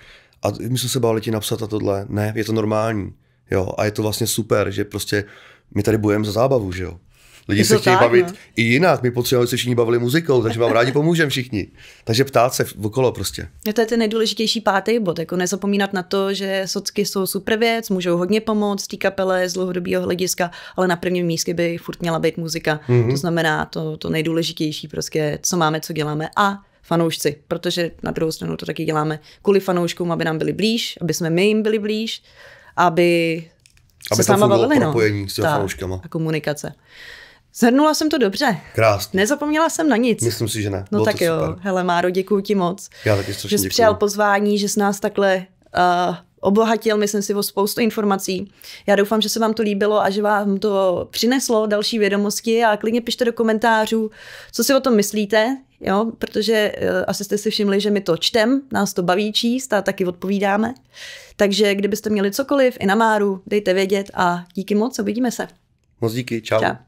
A my jsme se báli ti napsat a tohle. Ne, je to normální. Jo, a je to vlastně super, že prostě my tady bojujeme za zábavu, že jo. Lidi se chtějí tak, bavit ne? No. i jinak. My potřebujeme, aby se všichni bavili muzikou, takže vám rádi pomůžeme všichni. Takže ptát se okolo prostě. No to je ten nejdůležitější pátý bod. Jako nezapomínat na to, že socky jsou super věc, můžou hodně pomoct té kapele z dlouhodobého hlediska, ale na prvním místě by furt měla být muzika. Mm-hmm. To znamená to, to nejdůležitější, prostě, co máme, co děláme. A fanoušci, protože na druhou stranu to taky děláme kvůli fanouškům, aby nám byli blíž, aby jsme my jim byli blíž, aby, aby se s náma bavili. No. S tak, a komunikace. Zhrnula jsem to dobře. Krásně. Nezapomněla jsem na nic. Myslím si, že ne. No Bylo tak jo. Super. Hele, Máro, děkuji ti moc. Já taky strašně Že jsi přijal pozvání, že jsi nás takhle uh, obohatil, myslím si, o spoustu informací. Já doufám, že se vám to líbilo a že vám to přineslo další vědomosti a klidně pište do komentářů, co si o tom myslíte, jo, protože uh, asi jste si všimli, že my to čtem, nás to baví číst a taky odpovídáme. Takže kdybyste měli cokoliv i na Máru, dejte vědět a díky moc, uvidíme se. Moc díky, čau. čau.